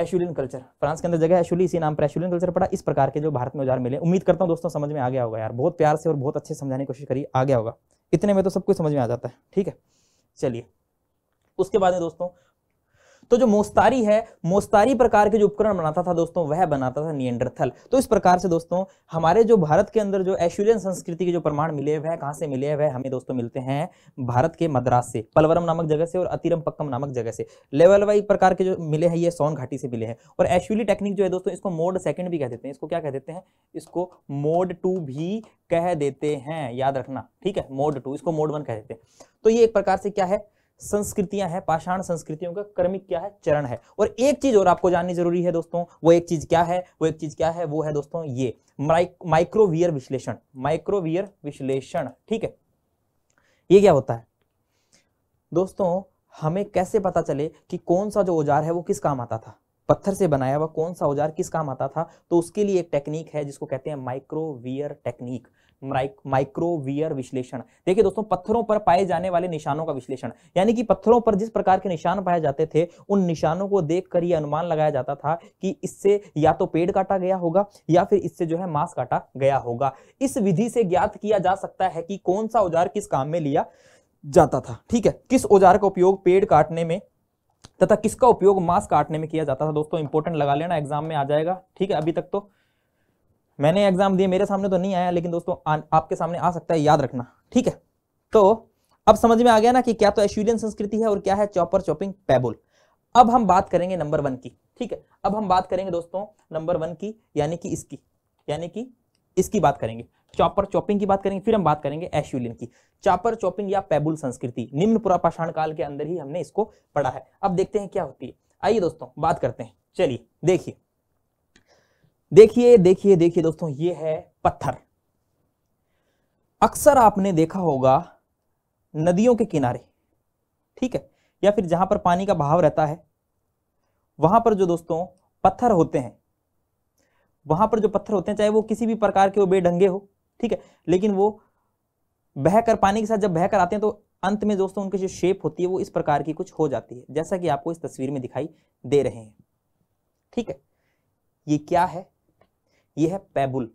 एशुलिन कल्चर फ्रांस के अंदर जगह एशुली इसी नाम पर एशुलिन कल्चर पड़ा इस प्रकार के जो भारत में औजार मिले उम्मीद करता हूँ दोस्तों समझ में आ गया होगा यार बहुत प्यार से और बहुत अच्छे समझाने की कोशिश करी आ गया होगा इतने में तो सब कुछ समझ में आ जाता है ठीक है चलिए उसके बाद में दोस्तों तो जो मोस्तारी है मोस्तारी प्रकार के जो उपकरण बनाता था दोस्तों वह बनाता था नियंडरथल तो इस प्रकार से दोस्तों हमारे जो भारत के अंदर जो एशुलियन संस्कृति के जो प्रमाण मिले वह कहाँ से मिले वह हमें दोस्तों मिलते हैं भारत के मद्रास से पलवरम नामक जगह से और अतिरम पक्कम नामक जगह से लेवल वाई प्रकार के जो मिले हैं ये सोन घाटी से मिले हैं और एशुली टेक्निक जो है दोस्तों इसको मोड सेकेंड भी कह देते हैं इसको क्या कह देते हैं इसको मोड टू भी कह देते हैं याद रखना ठीक है मोड टू इसको मोड वन कह देते हैं तो ये एक प्रकार से क्या है संस्कृतियां हैं पाषाण संस्कृतियों का क्रमिक क्या है चरण है और एक चीज और आपको जाननी जरूरी है दोस्तों वो एक चीज क्या है वो एक चीज क्या है वो है दोस्तों ये माइक्रोवियर विश्लेषण माइक्रोवियर विश्लेषण ठीक है ये क्या होता है दोस्तों हमें कैसे पता चले कि कौन सा जो औजार है वो किस काम आता था पत्थर से बनाया हुआ कौन सा औजार किस काम आता था तो उसके लिए एक टेक्निक है जिसको कहते हैं माइक्रोवियर टेक्निक Hmm. माइक्रोवियर विश्लेषण देखिए दोस्तों पत्थरों पर पाए जाने वाले निशानों का विश्लेषण यानी कि पत्थरों पर जिस प्रकार के निशान पाए जाते थे उन निशानों को देखकर यह अनुमान लगाया जाता था कि इससे या तो पेड़ काटा गया होगा या फिर इससे जो है मांस काटा गया होगा इस विधि से ज्ञात किया जा सकता है कि कौन सा औजार किस काम में लिया जाता था ठीक है किस औजार का उपयोग पेड़ काटने में तथा किसका उपयोग मांस काटने में किया जाता था दोस्तों इंपोर्टेंट लगा लेना एग्जाम में आ जाएगा ठीक है अभी तक तो मैंने एग्जाम दिए मेरे सामने तो नहीं आया लेकिन दोस्तों आ, आपके सामने आ सकता है याद रखना ठीक है तो अब समझ में आ गया ना कि क्या तो एश्यूरियन संस्कृति है और क्या है चौपर चौपिंग पैबुल अब हम बात करेंगे नंबर वन की ठीक है अब हम बात करेंगे दोस्तों नंबर वन की यानी कि इसकी यानी कि इसकी बात करेंगे चॉपर चॉपिंग की बात करेंगे फिर हम बात करेंगे एशुलियन की चॉपर चॉपिंग या पैबुल संस्कृति निम्न पुरापाषाण काल के अंदर ही हमने इसको पढ़ा है अब देखते हैं क्या होती है आइए दोस्तों बात करते हैं चलिए देखिए देखिए देखिए देखिए दोस्तों ये है पत्थर अक्सर आपने देखा होगा नदियों के किनारे ठीक है या फिर जहां पर पानी का बहाव रहता है वहां पर जो दोस्तों पत्थर होते हैं वहां पर जो पत्थर होते हैं चाहे वो किसी भी प्रकार के वो बेढंगे हो ठीक है लेकिन वो बहकर पानी के साथ जब बहकर आते हैं तो अंत में दोस्तों उनकी जो शेप होती है वो इस प्रकार की कुछ हो जाती है जैसा कि आपको इस तस्वीर में दिखाई दे रहे हैं ठीक है ये क्या है ये है पैबुल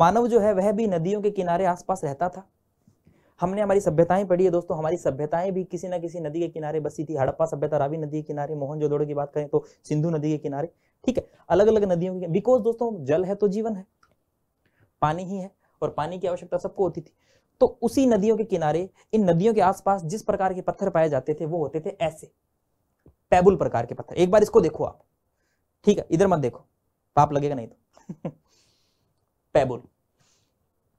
मानव जो है वह भी नदियों के किनारे आसपास रहता था हमने हमारी सभ्यताएं पढ़ी है दोस्तों हमारी सभ्यताएं भी किसी ना किसी नदी के किनारे बसी थी हड़प्पा सभ्यता रावी नदी के किनारे मोहन मोहनजोदड़ो की बात करें तो सिंधु नदी के किनारे ठीक है अलग अलग नदियों के बिकॉज दोस्तों जल है तो जीवन है पानी ही है और पानी की आवश्यकता सबको होती थी तो उसी नदियों के किनारे इन नदियों के आसपास जिस प्रकार के पत्थर पाए जाते थे वो होते थे ऐसे पैबुल प्रकार के पत्थर एक बार इसको देखो आप ठीक है इधर मत देखो पाप लगेगा नहीं तो पैबुल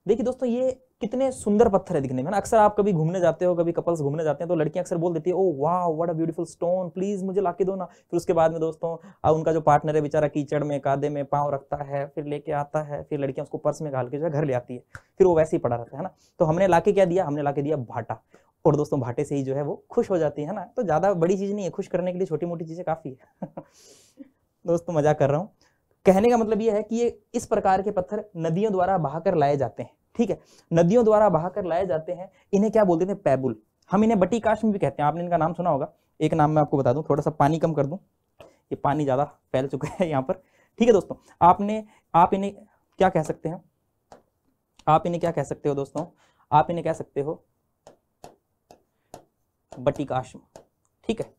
देखिए दोस्तों ये कितने सुंदर पत्थर है दिखने में ना अक्सर आप कभी घूमने जाते हो कभी कपल्स घूमने जाते हैं तो लड़कियां अक्सर बोल देती है oh wow what a beautiful stone please मुझे लाके दो ना फिर उसके बाद में दोस्तों अब उनका जो पार्टनर है बेचारा कीचड़ में कादे में पांव रखता है फिर लेके आता है फिर लड़कियां उसको पर्स में घाल के जो है घर ले आती है फिर वो वैसे ही पड़ा रहता है ना तो हमने लाके क्या दिया हमने लाके दिया भाटा और दोस्तों भाटे से ही जो है वो खुश हो जाती है ना तो ज्यादा बड़ी चीज नहीं है खुश करने के लिए छोटी मोटी चीजें काफी है दोस्तों मजा कर रहा हूँ कहने का मतलब यह है कि ये इस प्रकार के पत्थर नदियों द्वारा बहाकर लाए जाते हैं ठीक है नदियों द्वारा बहाकर लाए जाते हैं इन्हें क्या बोलते थे पैबुल हम इन्हें बटी काश में भी कहते हैं आपने इनका नाम सुना होगा एक नाम मैं आपको बता दूं थोड़ा सा पानी कम कर दूं ये पानी ज़्यादा फैल चुका है यहाँ पर ठीक है दोस्तों आपने आप इन्हें क्या कह सकते हैं आप इन्हें क्या कह सकते हो दोस्तों आप इन्हें कह सकते हो काश्म ठीक है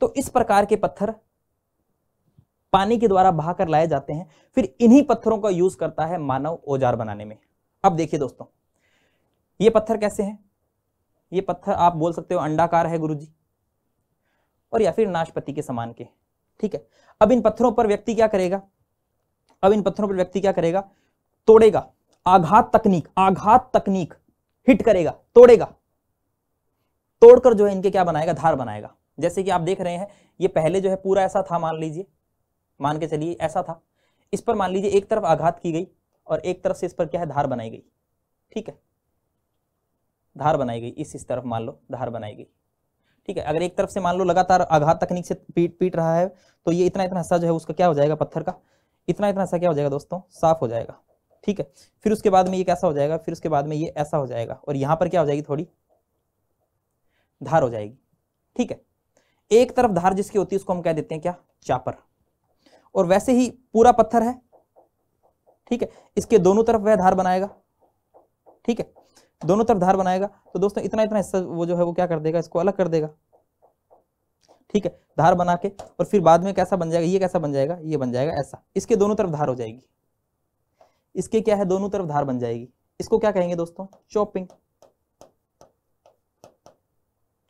तो इस प्रकार के पत्थर पानी के द्वारा बहाकर लाए जाते हैं फिर इन्हीं पत्थरों का यूज करता है मानव औजार बनाने में अब देखिए दोस्तों ये पत्थर कैसे हैं ये पत्थर आप बोल सकते हो अंडाकार है गुरुजी और या फिर नाशपति के समान के ठीक है अब इन पत्थरों पर व्यक्ति क्या करेगा अब इन पत्थरों पर व्यक्ति क्या करेगा तोड़ेगा आघात तकनीक आघात तकनीक हिट करेगा तोड़ेगा तोड़कर जो है इनके क्या बनाएगा धार बनाएगा जैसे कि आप देख रहे हैं ये पहले जो है पूरा ऐसा था मान लीजिए मान के चलिए ऐसा था इस पर मान लीजिए एक तरफ आघात की गई और एक तरफ से इस पर क्या है धार बनाई गई ठीक है धार बनाई गई इस इस तरफ मान लो धार बनाई गई ठीक है अगर एक तरफ से मान लो लगातार आघात तकनीक से पीट पीट रहा है तो ये इतना इतना हिस्सा जो है उसका क्या हो जाएगा पत्थर का इतना इतना हिस्सा क्या हो जाएगा दोस्तों साफ हो जाएगा ठीक है फिर उसके बाद में ये कैसा हो जाएगा फिर उसके बाद में ये ऐसा हो जाएगा और यहां पर क्या हो जाएगी थोड़ी धार हो जाएगी ठीक है एक तरफ धार जिसकी होती है उसको हम कह देते हैं क्या चापर और वैसे ही पूरा पत्थर है ठीक है इसके दोनों तरफ वह धार बनाएगा ठीक है दोनों तरफ धार बनाएगा तो दोस्तों इतना इतना हिस्सा वो जो है वो क्या कर देगा इसको अलग कर देगा ठीक है धार बना के और फिर बाद में कैसा बन जाएगा ये कैसा बन जाएगा ये बन जाएगा ऐसा इसके दोनों तरफ धार हो जाएगी इसके क्या है दोनों तरफ धार बन जाएगी इसको क्या कहेंगे दोस्तों चॉपिंग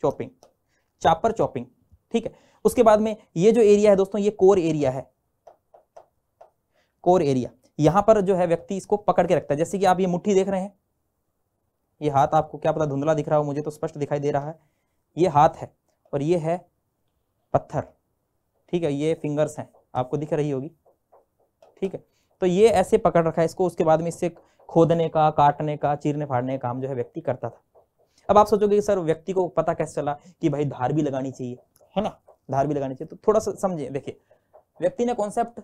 चॉपिंग चापर चॉपिंग ठीक है उसके बाद में ये जो एरिया है दोस्तों ये कोर एरिया है कोर एरिया यहाँ पर जो है व्यक्ति इसको पकड़ के रखता है जैसे कि आप ये मुट्ठी देख रहे हैं ये हाथ आपको क्या पता धुंधला दिख रहा हो मुझे तो स्पष्ट दिखाई दे रहा है ये हाथ है और ये है पत्थर ठीक है ये फिंगर्स हैं आपको दिख रही होगी ठीक है तो ये ऐसे पकड़ रखा है इसको उसके बाद में इससे खोदने का काटने का चीरने फाड़ने का काम जो है व्यक्ति करता था अब आप सोचोगे सर व्यक्ति को पता कैसे चला कि भाई धार भी लगानी चाहिए है ना धार भी लगानी चाहिए तो थोड़ा सा समझे देखिए व्यक्ति ने कॉन्सेप्ट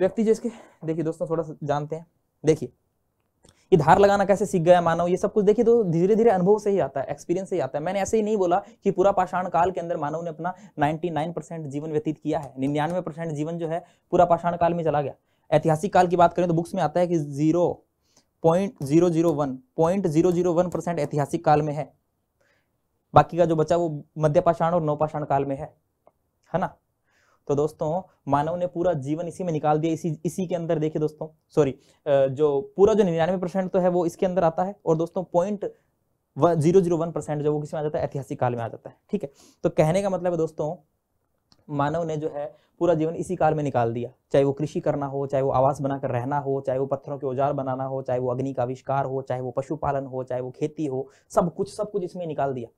व्यक्ति जिसके देखिए दोस्तों थोड़ा सा जानते हैं देखिए ये धार लगाना कैसे सीख गया मानव ये सब कुछ देखिए तो धीरे धीरे अनुभव से ही आता है एक्सपीरियंस से ही आता है मैंने ऐसे ही नहीं बोला कि पूरा पाषाण काल के अंदर मानव ने अपना 99 परसेंट जीवन व्यतीत किया है निन्यानवे परसेंट जीवन जो है पूरा पाषाण काल में चला गया ऐतिहासिक काल की बात करें तो बुक्स में आता है कि zero point zero zero one point zero one percent ऐतिहासिक काल में है बाकी का जो बचा वो मध्य पाषाण और नौपाषाण काल में है है ना तो दोस्तों मानव ने पूरा जीवन इसी में निकाल दिया इसी इसी के अंदर देखिए दोस्तों सॉरी जो पूरा जो निन्यानवे परसेंट तो है वो इसके अंदर आता है और दोस्तों point zero zero one percent जो वो किसी में आ जाता है ऐतिहासिक काल में आ जाता है ठीक है तो कहने का मतलब है दोस्तों मानव ने जो है पूरा जीवन इसी काल में निकाल दिया चाहे वो कृषि करना हो चाहे वो आवास बनाकर रहना हो चाहे वो पत्थरों के औजार बनाना हो चाहे वो अग्नि का आविष्कार हो चाहे वो पशुपालन हो चाहे वो खेती हो सब कुछ सब कुछ इसमें निकाल दिया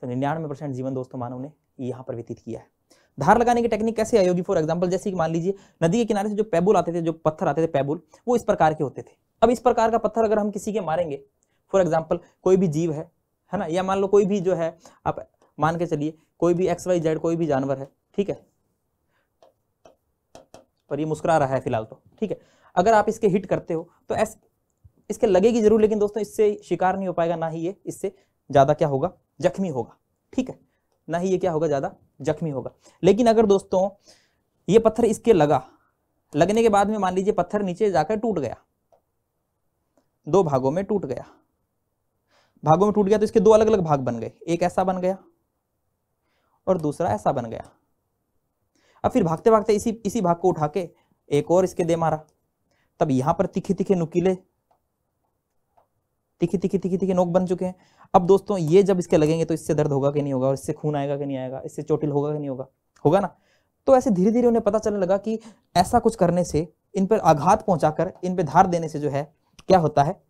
तो निन्यानवे परसेंट जीवन दोस्तों मानव ने यहाँ पर व्यतीत किया है धार लगाने की टेक्निक कैसे आयोगी फॉर एग्जाम्पल जैसे कि मान लीजिए नदी के किनारे से जो पैबुल आते थे जो पत्थर आते थे पैबुल वो इस प्रकार के होते थे अब इस प्रकार का पत्थर अगर हम किसी के मारेंगे फॉर एग्जाम्पल कोई भी जीव है है ना या मान लो कोई भी जो है आप मान के चलिए कोई भी एक्स वाई जेड कोई भी जानवर है ठीक है पर ये मुस्कुरा रहा है फिलहाल तो ठीक है अगर आप इसके हिट करते हो तो ऐस इसके लगेगी जरूर लेकिन दोस्तों इससे शिकार नहीं हो पाएगा ना ही ये इससे ज़्यादा क्या होगा जख्मी होगा ठीक है ना ही ये क्या होगा ज़्यादा जख्मी होगा लेकिन अगर दोस्तों ये पत्थर इसके लगा लगने के बाद में मान लीजिए पत्थर नीचे जाकर टूट गया दो भागों में टूट गया भागों में टूट गया तो इसके दो अलग अलग भाग बन गए एक ऐसा बन गया और दूसरा ऐसा बन गया अब फिर भागते भागते इसी इसी भाग को उठा के एक और इसके दे मारा तब यहाँ पर तिखे तिखे नुकीले तिखी तिखी तिखी तिखी नोक बन चुके हैं अब दोस्तों ये जब इसके लगेंगे तो इससे दर्द होगा कि नहीं होगा और इससे खून आएगा कि नहीं आएगा इससे चोटिल होगा कि नहीं होगा होगा ना तो ऐसे धीरे धीरे उन्हें पता चलने लगा कि ऐसा कुछ करने से इन पर आघात पहुंचाकर इन पर धार देने से जो है क्या होता है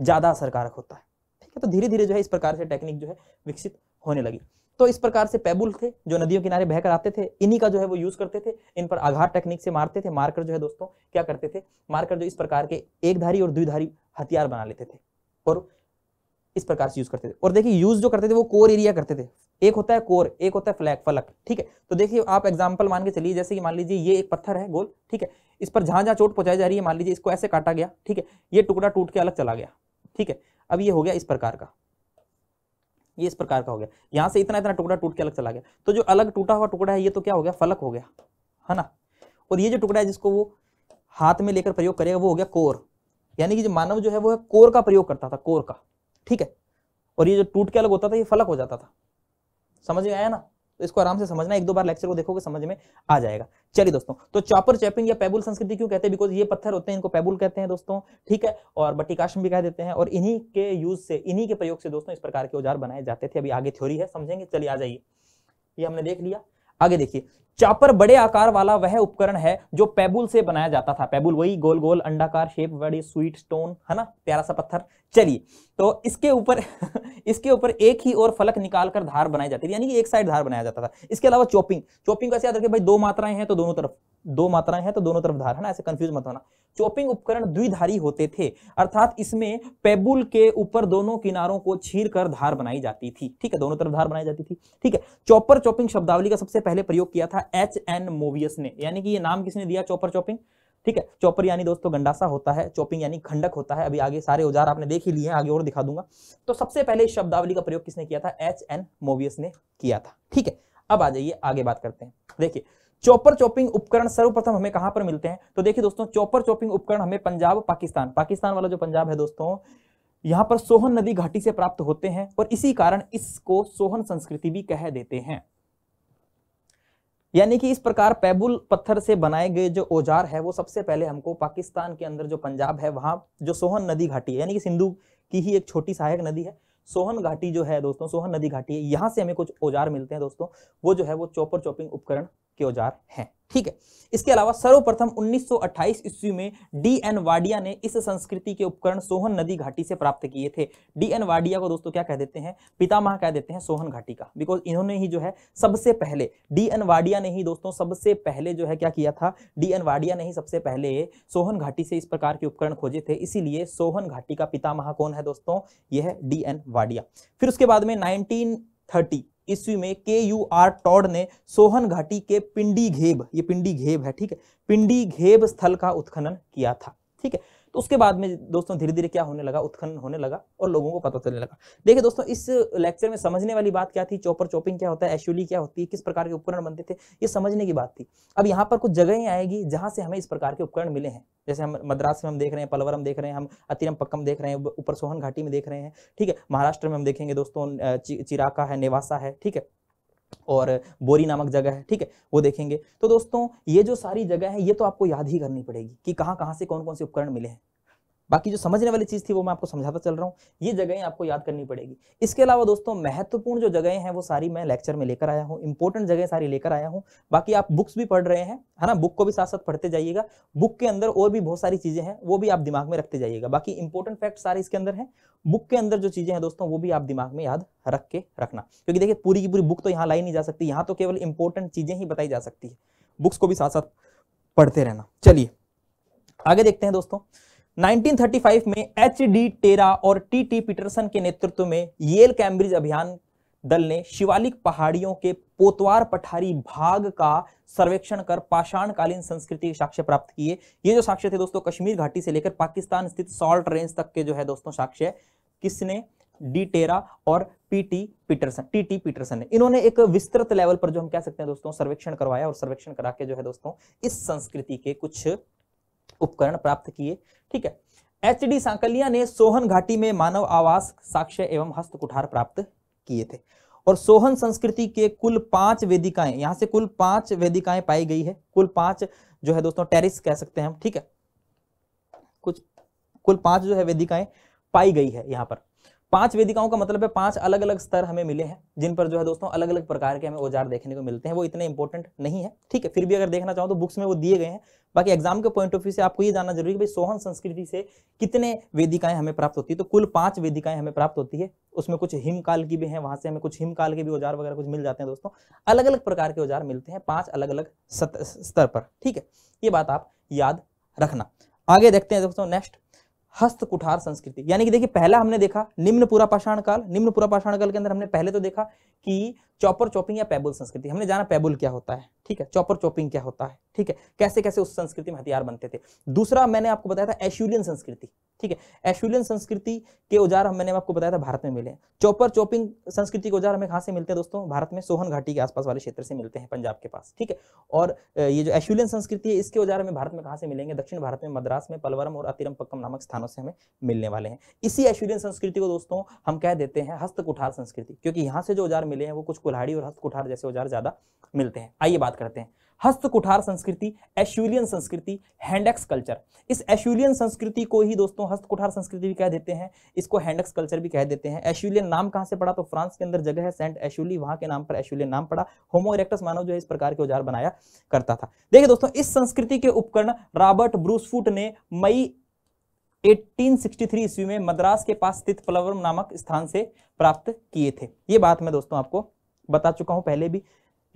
ज़्यादा असरकारक होता है ठीक है तो धीरे धीरे जो है इस प्रकार से टेक्निक जो है विकसित होने लगी तो इस प्रकार से पैबुल थे जो नदियों किनारे बहकर आते थे इन्हीं का जो है वो यूज करते थे इन पर आघात टेक्निक से मारते थे मारकर जो है दोस्तों क्या करते थे मारकर जो इस प्रकार के एक धारी और द्विधारी हथियार बना लेते थे और इस प्रकार से यूज करते थे और देखिए यूज जो करते थे वो कोर एरिया करते थे एक होता है कोर एक होता है फ्लैग फलक ठीक है तो देखिए आप एग्जाम्पल मान के चलिए जैसे कि मान लीजिए ये एक पत्थर है गोल ठीक है इस पर जहां जहां चोट पहुंचाई जा रही है मान लीजिए इसको ऐसे काटा गया ठीक है ये टुकड़ा टूट के अलग चला गया ठीक है अब ये हो गया इस प्रकार का ये इस प्रकार का हो गया यहां से इतना इतना टुकड़ा टूट के अलग चला गया तो जो अलग टूटा हुआ टुकड़ा है ये तो क्या हो गया फलक हो गया है ना और ये जो टुकड़ा है जिसको वो हाथ में लेकर प्रयोग करेगा वो हो गया कोर यानी कि जो मानव जो है वो है कोर का प्रयोग करता था कोर का ठीक है और ये जो टूट के अलग होता था ये फलक हो जाता था समझ में आया ना तो इसको आराम से समझना एक दो बार लेक्चर को देखोगे समझ में आ जाएगा चलिए दोस्तों तो चॉपर चैपिंग या पैबुल संस्कृति क्यों कहते हैं बिकॉज ये पत्थर होते हैं इनको पैबुल कहते हैं दोस्तों ठीक है और बटिकाशम भी कह देते हैं और इन्हीं के यूज से इन्हीं के प्रयोग से दोस्तों इस प्रकार के औजार बनाए जाते थे अभी आगे थ्योरी है समझेंगे चलिए आ जाइए ये हमने देख लिया आगे देखिए चापर बड़े आकार वाला वह उपकरण है जो पैबुल से बनाया जाता था पैबुल वही गोल गोल अंडाकार शेप वाली स्वीट स्टोन है ना प्यारा सा पत्थर चलिए तो इसके ऊपर इसके ऊपर एक ही और फलक निकाल कर धार बनाई जाती थी यानी कि एक साइड धार बनाया जाता था इसके अलावा चॉपिंग चॉपिंग कैसे याद रखिए भाई दो मात्राएं हैं तो दोनों तरफ दो मात्राएं हैं तो दोनों तरफ धार है ना ऐसे कंफ्यूज मत होना चॉपिंग उपकरण द्विधारी होते थे अर्थात इसमें पेबुल के ऊपर दोनों किनारों को छीर कर धार बनाई जाती थी ठीक है दोनों तरफ धार बनाई जाती थी ठीक है चॉपर चॉपिंग शब्दावली का सबसे पहले प्रयोग किया था एच एन मोवियस ने यानी कि ये नाम किसने दिया चौपर चौपिंग ठीक है चौपर यानी दोस्तों गंडासा होता है चौपिंग यानी खंडक होता है अभी आगे सारे औजार आपने देख ही लिए हैं आगे और दिखा दूंगा तो सबसे पहले इस शब्दावली का प्रयोग किसने किया था एच एन मोवियस ने किया था ठीक है अब आ जाइए आगे बात करते हैं देखिए चौपर चौपिंग उपकरण सर्वप्रथम हमें कहां पर मिलते हैं तो देखिए दोस्तों चौपर चौपिंग उपकरण हमें पंजाब पाकिस्तान पाकिस्तान वाला जो पंजाब है दोस्तों यहां पर सोहन नदी घाटी से प्राप्त होते हैं और इसी कारण इसको सोहन संस्कृति भी कह देते हैं यानी कि इस प्रकार पैबुल पत्थर से बनाए गए जो औजार है वो सबसे पहले हमको पाकिस्तान के अंदर जो पंजाब है वहाँ जो सोहन नदी घाटी है यानी कि सिंधु की ही एक छोटी सहायक नदी है सोहन घाटी जो है दोस्तों सोहन नदी घाटी है यहाँ से हमें कुछ औजार मिलते हैं दोस्तों वो जो है वो चॉपर चॉपिंग उपकरण के औजार हैं ठीक है इसके अलावा सर्वप्रथम 1928 ईस्वी में डी एन वाडिया ने इस संस्कृति के उपकरण सोहन नदी घाटी से प्राप्त किए थे डी एन वाडिया को दोस्तों क्या कह देते हैं पितामह कह देते हैं सोहन घाटी का बिकॉज इन्होंने ही जो है सबसे पहले डी एन वाडिया ने ही दोस्तों सबसे पहले जो है क्या किया था डी एन वाडिया ने ही सबसे पहले सोहन घाटी से इस प्रकार के उपकरण खोजे थे इसीलिए सोहन घाटी का पितामह कौन है दोस्तों यह डी एन वाडिया फिर उसके बाद में नाइनटीन थर्टी ईस्वी में के यू आर टॉड ने सोहन घाटी के पिंडी घेब ये पिंडी घेब है ठीक है पिंडी घेब स्थल का उत्खनन किया था ठीक है तो उसके बाद में दोस्तों धीरे धीरे क्या होने लगा उत्खनन होने लगा और लोगों को पता चलने लगा देखिए दोस्तों इस लेक्चर में समझने वाली बात क्या थी चॉपर चॉपिंग क्या होता है एशुली क्या होती है किस प्रकार के उपकरण बनते थे ये समझने की बात थी अब यहाँ पर कुछ जगहें आएगी जहाँ से हमें इस प्रकार के उपकरण मिले हैं जैसे हम मद्रास में हम देख रहे हैं पलवरम देख रहे हैं हम अतिरम पक्कम देख रहे हैं ऊपर सोहन घाटी में देख रहे हैं ठीक है महाराष्ट्र में हम देखेंगे दोस्तों चिराका है नेवासा है ठीक है और बोरी नामक जगह है ठीक है वो देखेंगे तो दोस्तों ये जो सारी जगह है ये तो आपको याद ही करनी पड़ेगी कि कहाँ कहाँ से कौन कौन से उपकरण मिले हैं बाकी जो समझने वाली चीज़ थी वो मैं आपको समझाता चल रहा हूँ ये जगहें आपको याद करनी पड़ेगी इसके अलावा दोस्तों महत्वपूर्ण जो जगहें हैं वो सारी मैं लेक्चर में लेकर आया हूँ इंपॉर्टेंट जगह सारी लेकर आया हूँ बाकी आप बुक्स भी पढ़ रहे हैं है ना बुक को भी साथ साथ पढ़ते जाइएगा बुक के अंदर और भी बहुत सारी चीज़ें हैं वो भी आप दिमाग में रखते जाइएगा बाकी इंपॉर्टेंट फैक्ट सारे इसके अंदर है बुक के अंदर जो चीज़ें हैं दोस्तों वो भी आप दिमाग में याद रख के रखना क्योंकि देखिए पूरी की पूरी बुक तो यहाँ लाई नहीं जा सकती यहाँ तो केवल इंपॉर्टेंट चीज़ें ही बताई जा सकती है बुक्स को भी साथ साथ पढ़ते रहना चलिए आगे देखते हैं दोस्तों 1935 में एच डी टेरा और टी टी पीटरसन के नेतृत्व में येल कैम्ब्रिज अभियान दल ने शिवालिक पहाड़ियों के पोतवार पठारी भाग का सर्वेक्षण कर पाषाणकालीन संस्कृति के साक्ष्य प्राप्त किए ये जो साक्ष्य थे दोस्तों कश्मीर घाटी से लेकर पाकिस्तान स्थित सॉल्ट रेंज तक के जो है दोस्तों साक्ष्य किसने डी टेरा और P T Paterson T T Paterson ने इन्होंने एक विस्तृत लेवल पर जो हम कह सकते हैं दोस्तों सर्वेक्षण करवाया और सर्वेक्षण करा के जो है दोस्तों इस संस्कृति के कुछ उपकरण प्राप्त किए ठीक है एच डी सांकलिया ने सोहन घाटी में मानव आवास साक्ष्य एवं हस्त कुठार प्राप्त किए थे और सोहन संस्कृति के कुल पांच वेदिकाएं यहां से कुल पांच वेदिकाएं पाई गई है कुल पांच जो है दोस्तों टेरिस कह सकते हैं हम ठीक है कुछ कुल पांच जो है वेदिकाएं पाई गई है यहां पर पांच वेदिकाओं का मतलब है पांच अलग अलग स्तर हमें मिले हैं जिन पर जो है दोस्तों अलग अलग प्रकार के हमें औजार देखने को मिलते हैं वो इतने इंपॉर्टेंट नहीं है ठीक है फिर भी अगर देखना चाहो तो बुक्स में वो दिए गए हैं बाकी एग्जाम के पॉइंट ऑफ व्यू से आपको ये जानना जरूरी है भाई सोहन संस्कृति से कितने वेदिकाएं हमें प्राप्त होती है तो कुल पांच वेदिकाएं हमें प्राप्त होती है उसमें कुछ हिमकाल की भी है वहां से हमें कुछ हिमकाल के भी औजार वगैरह कुछ मिल जाते हैं दोस्तों अलग अलग प्रकार के औजार मिलते हैं पांच अलग अलग स्तर पर ठीक है ये बात आप याद रखना आगे देखते हैं दोस्तों नेक्स्ट हस्त कुठार संस्कृति यानी कि देखिए पहला हमने देखा निम्न पूरा पाषाण काल निम्न पूरा पाषाण काल के अंदर हमने पहले तो देखा कि चौपर चौपिंग या पैबुल संस्कृति हमने जाना पैबुल क्या होता है ठीक है चौपर चौपिंग क्या होता है ठीक है कैसे कैसे उस संस्कृति में हथियार बनते थे दूसरा मैंने आपको बताया था एश्यूरियन संस्कृति ठीक है एशुलियन संस्कृति के औजार हम मैंने आपको बताया था भारत में मिले चौपर चौपिंग संस्कृति के औजार हमें कहाँ से मिलते हैं दोस्तों भारत में सोहन घाटी के आसपास वाले क्षेत्र से मिलते हैं पंजाब के पास ठीक है और ये जो एशुलियन संस्कृति है इसके औजार हमें भारत में कहाँ से मिलेंगे दक्षिण भारत में मद्रास में पलवरम और अतिरम पक्कम नामक स्थानों से हमें मिलने वाले हैं इसी एशुलियन संस्कृति को दोस्तों हम कह देते हैं हस्त कुठार संस्कृति क्योंकि यहाँ से जो औजार मिले हैं वो कुछ कुल्हाड़ी और हस्त कुठार जैसे औजार ज्यादा मिलते हैं आइए बात करते हैं हस्त कुठार संस्कृति एशुलियन संस्कृति हैंडेक्स कल्चर इस एशुलियन संस्कृति को ही दोस्तों हस्त कुठार संस्कृति भी कह देते हैं इसको हैंडेक्स कल्चर भी कह देते हैं एशुलियन नाम कहाँ से पड़ा तो फ्रांस के अंदर जगह है सेंट एशुली वहां के नाम पर एशुलियन नाम पड़ा होमो इरेक्टस मानव जो है इस प्रकार के औजार बनाया करता था देखिए दोस्तों इस संस्कृति के उपकरण रॉबर्ट ब्रूसफुट ने मई 1863 ईस्वी में मद्रास के पास स्थित प्लवरम नामक स्थान से प्राप्त किए थे ये बात मैं दोस्तों आपको बता चुका हूं पहले भी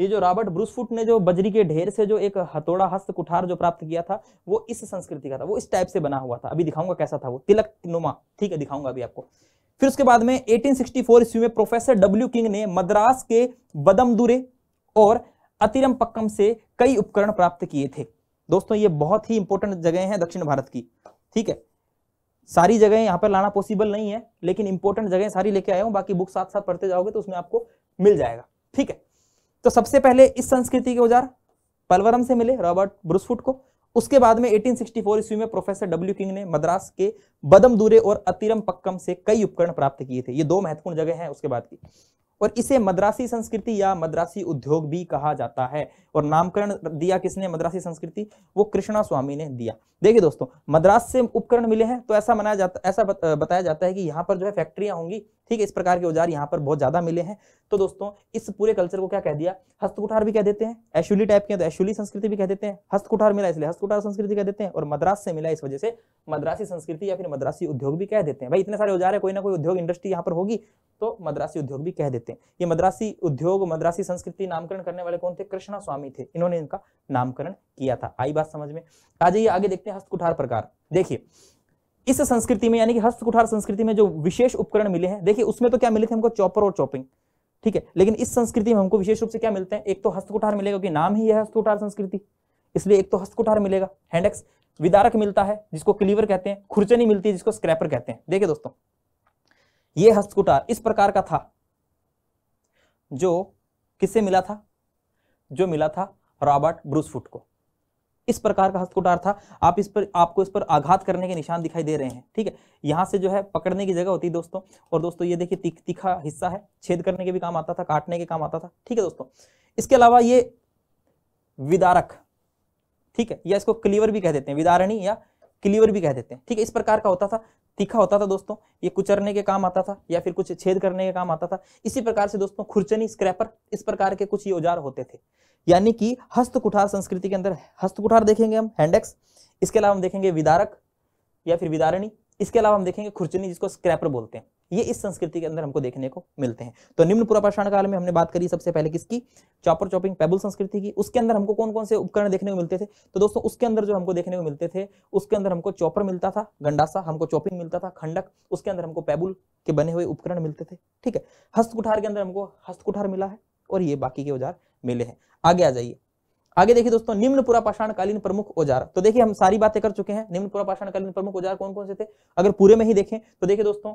ये जो रॉबर्ट ब्रूसफुट ने जो बजरी के ढेर से जो एक हथौड़ा हस्त कुठार जो प्राप्त किया था वो इस संस्कृति का था वो इस टाइप से बना हुआ था अभी दिखाऊंगा कैसा था वो तिलक नुमा ठीक है दिखाऊंगा अभी आपको फिर उसके बाद में 1864 ईस्वी में प्रोफेसर डब्ल्यू किंग ने मद्रास के बदमदुरे और अतिरम पक्कम से कई उपकरण प्राप्त किए थे दोस्तों ये बहुत ही इंपॉर्टेंट जगह है दक्षिण भारत की ठीक है सारी जगह यहाँ पर लाना पॉसिबल नहीं है लेकिन इंपॉर्टेंट जगह सारी लेके आया हूँ बाकी बुक साथ साथ पढ़ते जाओगे तो उसमें आपको मिल जाएगा ठीक है तो सबसे पहले इस संस्कृति के औजार पलवरम से मिले रॉबर्ट ब्रुसफुट को उसके बाद में 1864 ईस्वी में प्रोफेसर डब्ल्यू किंग ने मद्रास के बदम दूरे और अतिरम पक्कम से कई उपकरण प्राप्त किए थे ये दो महत्वपूर्ण जगह हैं उसके बाद की और इसे मद्रासी संस्कृति या मद्रासी उद्योग भी कहा जाता है और नामकरण दिया किसने मद्रासी संस्कृति वो कृष्णा स्वामी ने दिया देखिए दोस्तों मद्रास से उपकरण मिले हैं तो ऐसा मनाया जाता ऐसा बताया जाता है कि यहाँ पर जो है फैक्ट्रियां होंगी ठीक है इस प्रकार के औजार यहाँ पर बहुत ज्यादा मिले हैं तो दोस्तों इस पूरे कल्चर को क्या कह दिया हस्तकुठार भी कह देते हैं ऐशुली टाइप के तो ऐशुली संस्कृति भी कह देते हैं हस्तकुठार मिला इसलिए हस्तकुठार संस्कृति कह देते हैं और मद्रास से मिला इस वजह से मद्रासी संस्कृति या फिर मद्रासी उद्योग भी कह देते हैं भाई इतने सारे औजार है कोई ना कोई उद्योग इंडस्ट्री यहाँ पर होगी तो मद्रासी उद्योग भी कह देते हैं हैं ये मद्रासी उद्योग मद्रासी संस्कृति नामकरण करने वाले कौन थे कृष्णा स्वामी थे इन्होंने इनका नामकरण किया था आई बात समझ में आ जाइए आगे देखते हैं हस्तकुठार प्रकार देखिए इस संस्कृति में यानी कि हस्तकुठार संस्कृति में जो विशेष उपकरण मिले हैं देखिए उसमें तो क्या मिले थे हमको चौपर और चौपिंग ठीक है लेकिन इस संस्कृति में हमको विशेष रूप से क्या मिलते हैं एक तो हस्तकुठार मिलेगा क्योंकि नाम ही है हस्तकुठार संस्कृति इसलिए एक तो हस्तकुठार मिलेगा हैंडेक्स विदारक मिलता है जिसको क्लीवर कहते हैं खुरचनी मिलती है जिसको स्क्रैपर कहते हैं देखिए दोस्तों ये हस्तकुटार इस प्रकार का था जो किससे मिला था जो मिला था रॉबर्ट ब्रूसफुट को इस प्रकार का हस्तकुटार था आप इस पर आपको इस पर आघात करने के निशान दिखाई दे रहे हैं ठीक है यहां से जो है पकड़ने की जगह होती है दोस्तों और दोस्तों ये देखिए तीख तीखा हिस्सा है छेद करने के भी काम आता था काटने के काम आता था ठीक है दोस्तों इसके अलावा ये विदारक ठीक है या इसको क्लीवर भी कह देते हैं विदारणी या क्लीवर भी कह देते हैं ठीक है इस प्रकार का होता था तीखा होता था दोस्तों ये कुचरने के काम आता था या फिर कुछ छेद करने के काम आता था इसी प्रकार से दोस्तों खुरचनी स्क्रैपर इस प्रकार के कुछ ये औजार होते थे यानी कि हस्त कुठार संस्कृति के अंदर हस्त कुठार देखेंगे हम हैंडेक्स इसके अलावा हम देखेंगे विदारक या फिर विदारणी इसके अलावा हम देखेंगे खुरचनी जिसको स्क्रैपर बोलते हैं ये इस संस्कृति के अंदर हमको देखने को मिलते हैं तो निम्न पुरापाषाण काल में हमने बात करी सबसे पहले किसकी चॉपर चॉपिंग पेबल संस्कृति की उसके अंदर हमको कौन कौन से उपकरण देखने को मिलते थे तो दोस्तों उसके अंदर जो हमको देखने को मिलते थे उसके अंदर हमको चॉपर मिलता था गंडासा हमको चॉपिंग मिलता था खंडक उसके अंदर हमको पेबुल के बने हुए उपकरण मिलते थे ठीक है हस्तकुठार के अंदर हमको हस्तकुठार मिला है और ये बाकी के औजार मिले हैं आगे आ जाइए आगे देखिए दोस्तों निम्न पूरा पाषाणकालीन प्रमुख औजार तो देखिए हम सारी बातें कर चुके हैं निम्न पूरा पाषाणकालीन प्रमुख औजार कौन कौन से थे अगर पूरे में ही देखें तो देखिए दोस्तों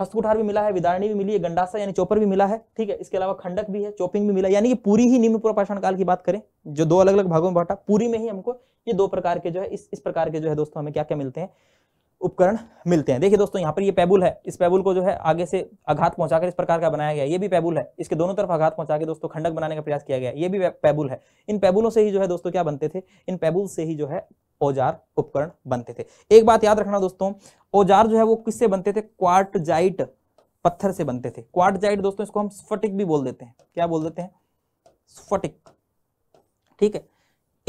हस्तकुठार भी मिला है विदारणी भी मिली है गंडासा यानी चोपर भी मिला है ठीक है इसके अलावा खंडक भी है चोपिंग भी मिला यानी कि पूरी ही निम्न पाषाण काल की बात करें जो दो अलग अलग भागों में बांटा पूरी में ही हमको ये दो प्रकार के जो है इस इस प्रकार के जो है दोस्तों हमें क्या क्या मिलते हैं उपकरण मिलते हैं देखिए दोस्तों यहाँ पर ये पैबुल है इस पैबुल को जो है आगे से आघात पहुंचाकर इस प्रकार का बनाया गया ये भी पैबुल है इसके दोनों तरफ आघात पहुंचा के दोस्तों खंडक बनाने का प्रयास किया गया ये भी पैबुल है इन पैबुलों से ही जो है दोस्तों क्या बनते थे इन पैबुल से ही जो है औजार उपकरण बनते थे एक बात याद रखना दोस्तों औजार जो है वो किससे बनते थे क्वार्टजाइट पत्थर से बनते थे क्वार्टजाइट दोस्तों इसको हम स्फटिक भी बोल देते हैं क्या बोल देते हैं स्फटिक ठीक है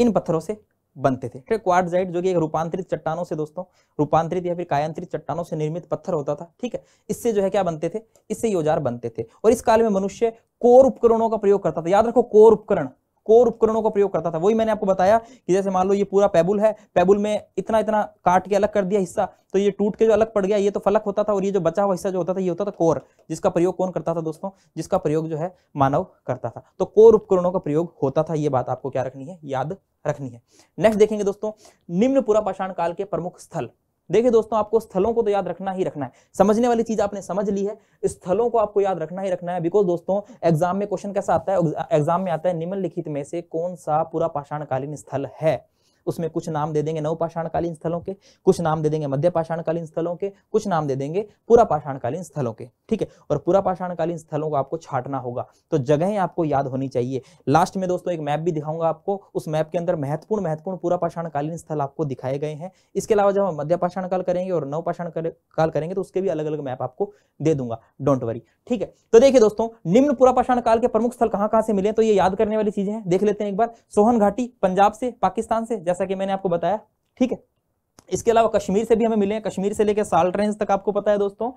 इन पत्थरों से बनते थे ठीक क्वार्टजाइट जो कि एक रूपांतरित चट्टानों से दोस्तों रूपांतरित या फिर कायांतरित चट्टानों से निर्मित पत्थर होता था ठीक है इससे जो है क्या बनते थे इससे ये औजार बनते थे और इस काल में मनुष्य कोर उपकरणों का प्रयोग करता था याद रखो कोर उपकरण कोर उपकरणों का प्रयोग करता था वही मैंने आपको बताया कि जैसे मान लो ये पूरा पैबुल है पैबुल में इतना इतना काट के अलग कर दिया हिस्सा तो ये टूट के जो अलग पड़ गया ये तो फलक होता था और ये जो बचा हुआ हिस्सा जो होता था ये होता था कोर जिसका प्रयोग कौन करता था दोस्तों जिसका प्रयोग जो है मानव करता था तो कोर उपकरणों का प्रयोग होता था ये बात आपको क्या रखनी है याद रखनी है नेक्स्ट देखेंगे दोस्तों निम्न पुरापाषाण काल के प्रमुख स्थल देखिए दोस्तों आपको स्थलों को तो याद रखना ही रखना है समझने वाली चीज आपने समझ ली है स्थलों को आपको याद रखना ही रखना है बिकॉज दोस्तों एग्जाम में क्वेश्चन कैसा आता है एग्जाम में आता है निम्नलिखित में से कौन सा पूरा पाषाणकालीन स्थल है उसमें कुछ नाम दे देंगे नवपाषाणकालीन स्थलों के कुछ नाम दे देंगे मध्य पाषाणकालीन स्थलों के कुछ नाम दे देंगे पूरा पाषाणकालीन स्थलों के ठीक है और पूरा पाषाणकालीन स्थलों को आपको छाटना होगा तो जगहें आपको याद होनी चाहिए लास्ट में दोस्तों एक मैप भी दिखाऊंगा आपको उस मैप के अंदर महत्वपूर्ण महत्वपूर्ण पूरा पाषाणकालीन स्थल आपको दिखाए गए हैं इसके अलावा जब हम मध्य पाषाण काल करेंगे और नव पाषाण काल करेंगे तो उसके भी अलग अलग मैप आपको दे दूंगा डोंट वरी ठीक है तो देखिए दोस्तों निम्न पूरा पाषाण काल के प्रमुख स्थल कहां कहां से मिले तो ये याद करने वाली चीजें हैं देख लेते हैं एक बार सोहन घाटी पंजाब से पाकिस्तान से जैसा जैसा कि मैंने आपको बताया ठीक है इसके अलावा कश्मीर से भी हमें मिले हैं कश्मीर से लेकर साल ट्रेन तक आपको पता है दोस्तों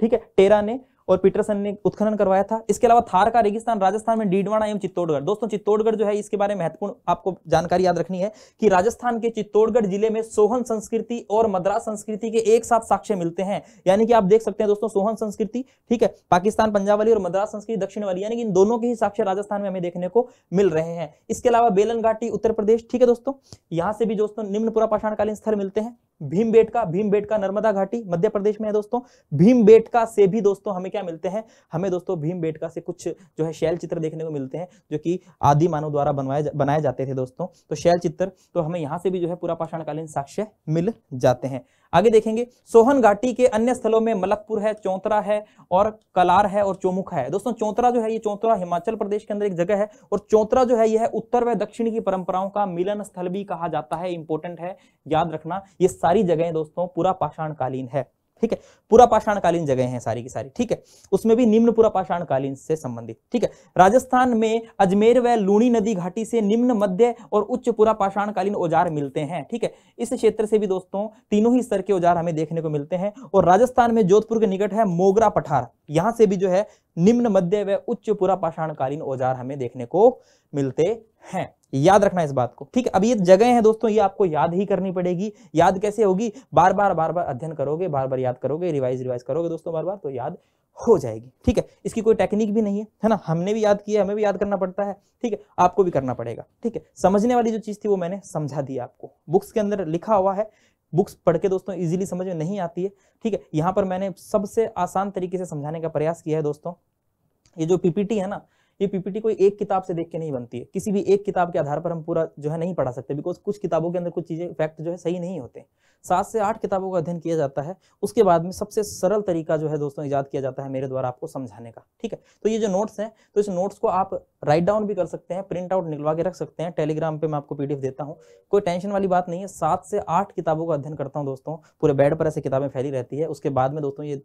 ठीक है टेरा ने और पीटरसन ने उत्खनन करवाया था इसके अलावा थार का रेगिस्तान राजस्थान में डीडवाणा एवं चित्तौड़गढ़ दोस्तों चित्तौड़गढ़ जो है इसके बारे में महत्वपूर्ण आपको जानकारी याद रखनी है कि राजस्थान के चित्तौड़गढ़ जिले में सोहन संस्कृति और मद्रास संस्कृति के एक साथ साक्ष्य मिलते हैं यानी कि आप देख सकते हैं दोस्तों सोहन संस्कृति ठीक है पाकिस्तान पंजाब वाली और मद्रास संस्कृति दक्षिण वाली यानी कि इन दोनों के ही साक्ष्य राजस्थान में हमें देखने को मिल रहे हैं इसके अलावा बेलन घाटी उत्तर प्रदेश ठीक है दोस्तों यहाँ से भी दोस्तों निम्न पुरा पाषाणकालीन स्थल मिलते हैं भीम बेट का नर्मदा घाटी मध्य प्रदेश में है दोस्तों का से भी दोस्तों हमें क्या मिलते हैं हमें दोस्तों भीम का से कुछ जो है शैल चित्र देखने को मिलते हैं जो कि आदि मानव द्वारा बनवाए बनाए जाते थे दोस्तों तो शैल चित्र तो हमें यहाँ से भी जो है पूरा पाषाणकालीन साक्ष्य मिल जाते हैं आगे देखेंगे सोहन घाटी के अन्य स्थलों में मलकपुर है चौंतरा है और कलार है और चौमुखा है दोस्तों चौंतरा जो है ये चौंतरा हिमाचल प्रदेश के अंदर एक जगह है और चौंतरा जो है यह उत्तर व दक्षिण की परंपराओं का मिलन स्थल भी कहा जाता है इंपॉर्टेंट है याद रखना ये सारी जगह दोस्तों पूरा पाषाणकालीन है ठीक है पूरा पाषाणकालीन जगह है सारी की सारी ठीक है उसमें भी निम्न पूरा पाषाणकालीन से संबंधित ठीक है राजस्थान में अजमेर व लूणी नदी घाटी से निम्न मध्य और उच्च पूरा पाषाणकालीन औजार मिलते हैं ठीक है इस क्षेत्र से भी दोस्तों तीनों ही स्तर के औजार हमें देखने को मिलते हैं और राजस्थान में जोधपुर के निकट है मोगरा पठार यहां से भी जो है निम्न मध्य व उच्च पूरा पाषाणकालीन औजार हमें देखने को मिलते हैं याद रखना इस बात को ठीक है अब ये जगह है दोस्तों ये आपको याद ही करनी पड़ेगी याद कैसे होगी बार बार बार बार अध्ययन करोगे बार बार याद करोगे रिवाइज रिवाइज करोगे दोस्तों बार बार तो याद हो जाएगी ठीक है इसकी कोई टेक्निक भी नहीं है है ना हमने भी याद किया हमें भी याद करना पड़ता है ठीक है आपको भी करना पड़ेगा ठीक है समझने वाली जो चीज़ थी वो मैंने समझा दी आपको बुक्स के अंदर लिखा हुआ है बुक्स पढ़ के दोस्तों इजीली समझ में नहीं आती है ठीक है यहाँ पर मैंने सबसे आसान तरीके से समझाने का प्रयास किया है दोस्तों ये जो पीपीटी है ना ये पीपीटी कोई एक किताब से देख के नहीं बनती है किसी भी एक किताब के आधार पर हम पूरा जो है नहीं पढ़ा सकते बिकॉज कुछ किताबों के अंदर कुछ चीज़ें फैक्ट जो है सही नहीं होते सात से आठ किताबों का अध्ययन किया जाता है उसके बाद में सबसे सरल तरीका जो है दोस्तों ईजाद किया जाता है मेरे द्वारा आपको समझाने का ठीक है तो ये जो नोट्स हैं तो इस नोट्स को आप राइट डाउन भी कर सकते हैं प्रिंट आउट निकलवा के रख सकते हैं टेलीग्राम पे मैं आपको पीडीएफ देता हूँ कोई टेंशन वाली बात नहीं है सात से आठ किताबों का अध्ययन करता हूँ दोस्तों पूरे बेड पर ऐसे किताबें फैली रहती है उसके बाद में दोस्तों ये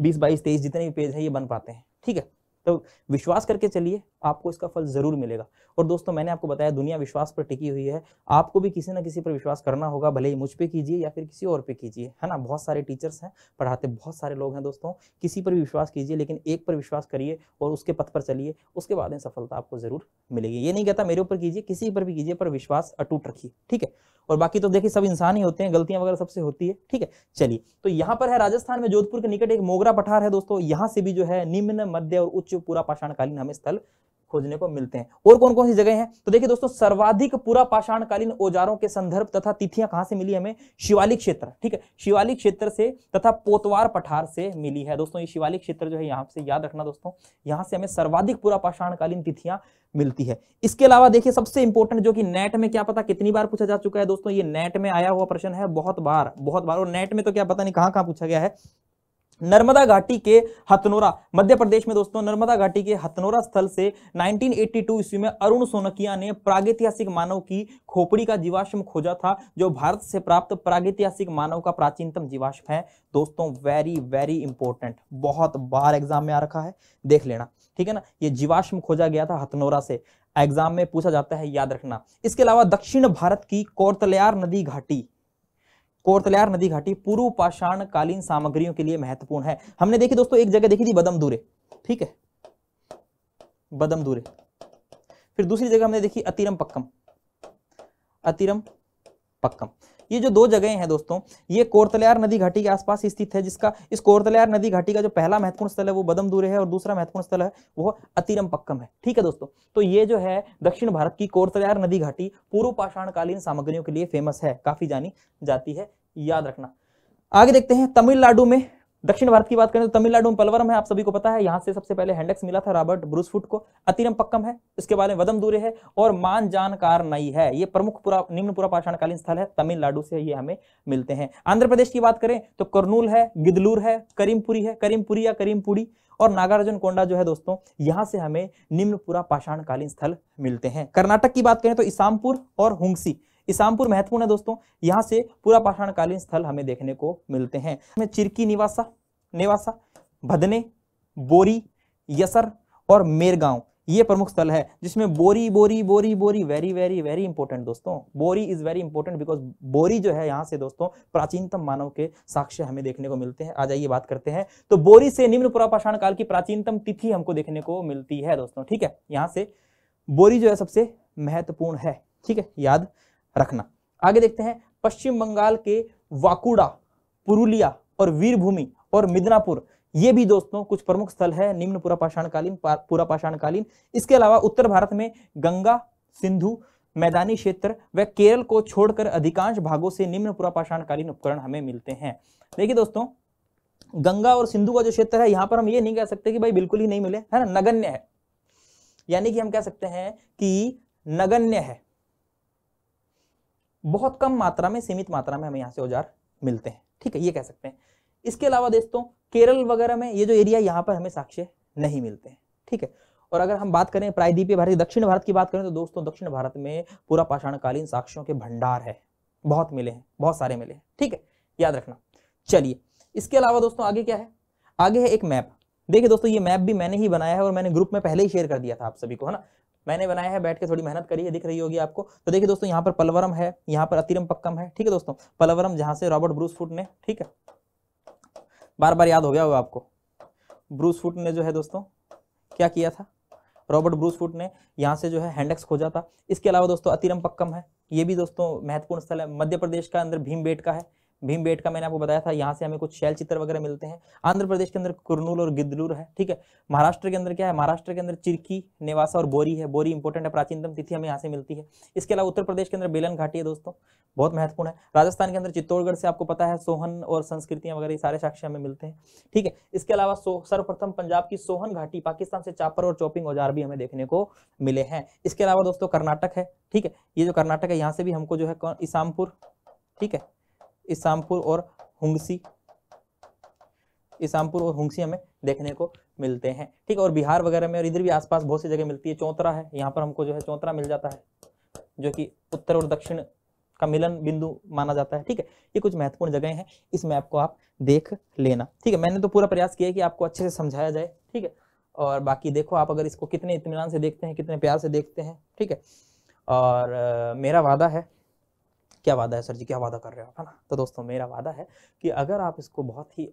बीस बाईस तेईस जितने भी पेज है ये बन पाते हैं ठीक है तो विश्वास करके चलिए आपको इसका फल जरूर मिलेगा और दोस्तों मैंने आपको बताया दुनिया विश्वास पर टिकी हुई है आपको भी किसी ना किसी पर विश्वास करना होगा भले ही मुझ पर कीजिए या फिर किसी और पे कीजिए है ना बहुत सारे टीचर्स हैं पढ़ाते बहुत सारे लोग हैं दोस्तों किसी पर भी विश्वास कीजिए लेकिन एक पर विश्वास करिए और उसके पथ पर चलिए उसके बाद में सफलता आपको जरूर मिलेगी ये नहीं कहता मेरे ऊपर कीजिए किसी पर भी कीजिए पर विश्वास अटूट रखिए ठीक है और बाकी तो देखिए सब इंसान ही होते हैं गलतियां वगैरह सबसे होती है ठीक है चलिए तो यहाँ पर है राजस्थान में जोधपुर के निकट एक मोगरा पठार है दोस्तों यहाँ से भी जो है निम्न मध्य और उच्च जो पूरा पाषाणकालीन हमें स्थल खोजने को मिलते हैं और कौन कौन सी जगह हैं तो देखिए दोस्तों सर्वाधिक पूरा पाषाणकालीन औजारों के संदर्भ तथा तिथियां कहां से मिली हमें शिवालिक क्षेत्र ठीक है शिवालिक क्षेत्र से तथा पोतवार पठार से मिली है दोस्तों ये शिवालिक क्षेत्र जो है यहाँ से याद रखना दोस्तों यहाँ से हमें सर्वाधिक पूरा पाषाणकालीन तिथियां मिलती है इसके अलावा देखिए सबसे इंपॉर्टेंट जो कि नेट में क्या पता कितनी बार पूछा जा चुका है दोस्तों ये नेट में आया हुआ प्रश्न है बहुत बार बहुत बार और नेट में तो क्या पता नहीं कहां कहां पूछा गया है नर्मदा घाटी के हथनोरा मध्य प्रदेश में दोस्तों नर्मदा घाटी के हथनोरा स्थल से 1982 ईस्वी में अरुण सोनकिया ने प्रागैतिहासिक मानव की खोपड़ी का जीवाश्म खोजा था जो भारत से प्राप्त प्रागैतिहासिक मानव का प्राचीनतम जीवाश्म है दोस्तों वेरी वेरी इंपॉर्टेंट बहुत बार एग्जाम में आ रखा है देख लेना ठीक है ना ये जीवाश्म खोजा गया था हथनोरा से एग्जाम में पूछा जाता है याद रखना इसके अलावा दक्षिण भारत की कोर्तलयार नदी घाटी कोर्तल्यार नदी घाटी पूर्व पाषाण कालीन सामग्रियों के लिए महत्वपूर्ण है हमने देखी दोस्तों एक जगह देखी थी बदम दूरे ठीक है बदम दूरे फिर दूसरी जगह हमने देखी अतिरम पक्कम अतिरम पक्कम ये जो दो जगह हैं दोस्तों ये कोरतलियार नदी घाटी के आसपास स्थित है जिसका इस कोरतलियार नदी घाटी का जो पहला महत्वपूर्ण स्थल है वो दूर है और दूसरा महत्वपूर्ण स्थल है वो अतिरम पक्कम है ठीक है दोस्तों तो ये जो है दक्षिण भारत की कोरतलियार नदी घाटी पूर्व पाषाणकालीन सामग्रियों के लिए फेमस है काफी जानी जाती है याद रखना आगे देखते हैं तमिलनाडु में दक्षिण भारत की बात करें तो तमिलनाडु में पलवरम है आप सभी को पता है यहाँ से सबसे पहले हैंडेक्स मिला था रॉबर्ट ब्रूसफुट को अतिरम पक्कम है इसके बारे में वदम दूरे है और मान जानकार नई है ये प्रमुख पुरा निम्न पुरा पाषाणकालीन स्थल है तमिलनाडु से ये हमें मिलते हैं आंध्र प्रदेश की बात करें तो कर्नूल है गिदलूर है करीमपुरी है करीमपुरी या करीमपुरी और नागार्जुन कोंडा जो है दोस्तों यहाँ से हमें निम्न पुरा पाषाणकालीन स्थल मिलते हैं कर्नाटक की बात करें तो इसामपुर और हुंगसी इसामपुर महत्वपूर्ण है दोस्तों यहाँ से पूरा पाषाणकालीन स्थल हमें देखने को मिलते हैं हमें चिरकी निवासा नेवासा भदने बोरी यसर और मेरगांव ये प्रमुख स्थल है जिसमें बोरी बोरी बोरी बोरी वेरी वेरी वेरी इंपॉर्टेंट दोस्तों बोरी इज वेरी इंपॉर्टेंट बिकॉज बोरी जो है यहाँ से दोस्तों प्राचीनतम मानव के साक्ष्य हमें देखने को मिलते हैं आ जाइए बात करते हैं तो बोरी से निम्न पुरापाषाण काल की प्राचीनतम तिथि हमको देखने को मिलती है दोस्तों ठीक है यहाँ से बोरी जो है सबसे महत्वपूर्ण है ठीक है याद रखना आगे देखते हैं पश्चिम बंगाल के वाकुड़ा पुरुलिया और वीरभूमि और मिदनापुर ये भी दोस्तों कुछ प्रमुख स्थल है निम्न पूरा पाषाणकालीन पूरा पाषाणकालीन इसके अलावा उत्तर भारत में गंगा सिंधु मैदानी क्षेत्र व केरल को छोड़कर अधिकांश भागों से निम्न पूरा पाषाणकालीन उपकरण हमें मिलते हैं देखिए दोस्तों गंगा और सिंधु का जो क्षेत्र है यहाँ पर हम ये नहीं कह सकते कि भाई बिल्कुल ही नहीं मिले है ना नगण्य है यानी कि हम कह सकते हैं कि नगण्य है बहुत कम मात्रा में सीमित मात्रा में हमें यहाँ से औजार मिलते हैं ठीक है ये कह सकते हैं इसके अलावा दोस्तों केरल वगैरह में ये जो एरिया यहाँ पर हमें साक्ष्य नहीं मिलते हैं ठीक है और अगर हम बात करें प्रायद्वीपीय भारत दक्षिण भारत की बात करें तो दोस्तों दक्षिण भारत में पूरा पाषाणकालीन साक्ष्यों के भंडार है बहुत मिले हैं बहुत सारे मिले हैं ठीक है याद रखना चलिए इसके अलावा दोस्तों आगे क्या है आगे है एक मैप देखिए दोस्तों ये मैप भी मैंने ही बनाया है और मैंने ग्रुप में पहले ही शेयर कर दिया था आप सभी को है ना मैंने बनाया है बैठ के थोड़ी मेहनत करी है दिख रही होगी आपको तो देखिए दोस्तों यहाँ पर पलवरम है यहाँ पर अतिरम पक्कम है ठीक है दोस्तों पलवरम जहाँ से रॉबर्ट ब्रूस ने ठीक है बार बार याद हो गया होगा आपको ब्रूस ने जो है दोस्तों क्या किया था रॉबर्ट ब्रूस ने यहाँ से जो है हैंडेक्स खोजा था इसके अलावा दोस्तों अतिरम पक्कम है ये भी दोस्तों महत्वपूर्ण स्थल है मध्य प्रदेश का अंदर भीम का है भीम बेट का मैंने आपको बताया था यहाँ से हमें कुछ शैल चित्र वगैरह मिलते हैं आंध्र प्रदेश के अंदर कुरनूल और गिद्दलूर है ठीक है महाराष्ट्र के अंदर क्या है महाराष्ट्र के अंदर चिरकी नेवासा और बोरी है बोरी इंपॉर्टेंट है प्राचीनतम तिथि हमें यहाँ से मिलती है इसके अलावा उत्तर प्रदेश के अंदर बेलन घाटी है दोस्तों बहुत महत्वपूर्ण है राजस्थान के अंदर चित्तौड़गढ़ से आपको पता है सोहन और संस्कृतियाँ वगैरह सारे साक्ष्य हमें मिलते हैं ठीक है इसके अलावा सर्वप्रथम पंजाब की सोहन घाटी पाकिस्तान से चापर और चौपिंग औजार भी हमें देखने को मिले हैं इसके अलावा दोस्तों कर्नाटक है ठीक है ये जो कर्नाटक है यहाँ से भी हमको जो है इसामपुर ठीक है इसामपुर और हुंगसी इसामपुर और हुंगसी हमें देखने को मिलते हैं ठीक है और बिहार वगैरह में और इधर भी आसपास बहुत सी जगह मिलती है चौतरा है यहाँ पर हमको जो है चौतरा मिल जाता है जो कि उत्तर और दक्षिण का मिलन बिंदु माना जाता है ठीक है ये कुछ महत्वपूर्ण जगह हैं इस मैप को आप देख लेना ठीक है मैंने तो पूरा प्रयास किया कि आपको अच्छे से समझाया जाए ठीक है और बाकी देखो आप अगर इसको कितने इतमान से देखते हैं कितने प्यार से देखते हैं ठीक है और मेरा वादा है क्या वादा है सर जी क्या वादा कर रहे हो है ना तो दोस्तों मेरा वादा है कि अगर आप इसको बहुत ही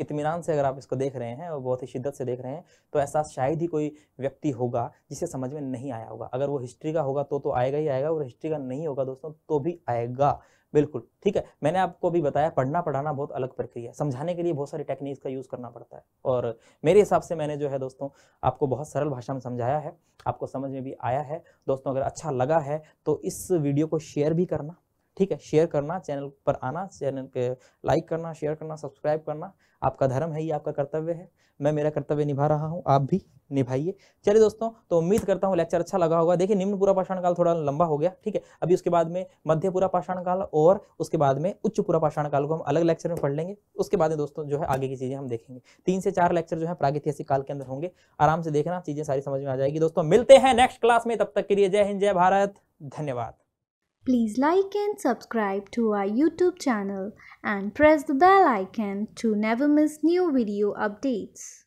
इतमान से अगर आप इसको देख रहे हैं और बहुत ही शिद्दत से देख रहे हैं तो ऐसा शायद ही कोई व्यक्ति होगा जिसे समझ में नहीं आया होगा अगर वो हिस्ट्री का होगा तो तो आएगा ही आएगा और हिस्ट्री का नहीं होगा दोस्तों तो भी आएगा बिल्कुल ठीक है मैंने आपको अभी बताया पढ़ना पढ़ाना बहुत अलग प्रक्रिया है समझाने के लिए बहुत सारी टेक्निक्स का यूज़ करना पड़ता है और मेरे हिसाब से मैंने जो है दोस्तों आपको बहुत सरल भाषा में समझाया है आपको समझ में भी आया है दोस्तों अगर अच्छा लगा है तो इस वीडियो को शेयर भी करना ठीक है शेयर करना चैनल पर आना चैनल के लाइक करना शेयर करना सब्सक्राइब करना आपका धर्म है ये आपका कर्तव्य है मैं मेरा कर्तव्य निभा रहा हूँ आप भी निभाइए चलिए दोस्तों तो उम्मीद करता हूँ लेक्चर अच्छा लगा होगा देखिए निम्न पूरा पाषाण काल थोड़ा लंबा हो गया ठीक है अभी उसके बाद में मध्य पूरा पाषाण काल और उसके बाद में उच्च पूरा पाषाण काल को हम अलग लेक्चर में पढ़ लेंगे उसके बाद में दोस्तों जो है आगे की चीज़ें हम देखेंगे तीन से चार लेक्चर जो है प्रागैतिहासिक काल के अंदर होंगे आराम से देखना चीज़ें सारी समझ में आ जाएगी दोस्तों मिलते हैं नेक्स्ट क्लास में तब तक के लिए जय हिंद जय भारत धन्यवाद Please like and subscribe to our YouTube channel and press the bell icon to never miss new video updates.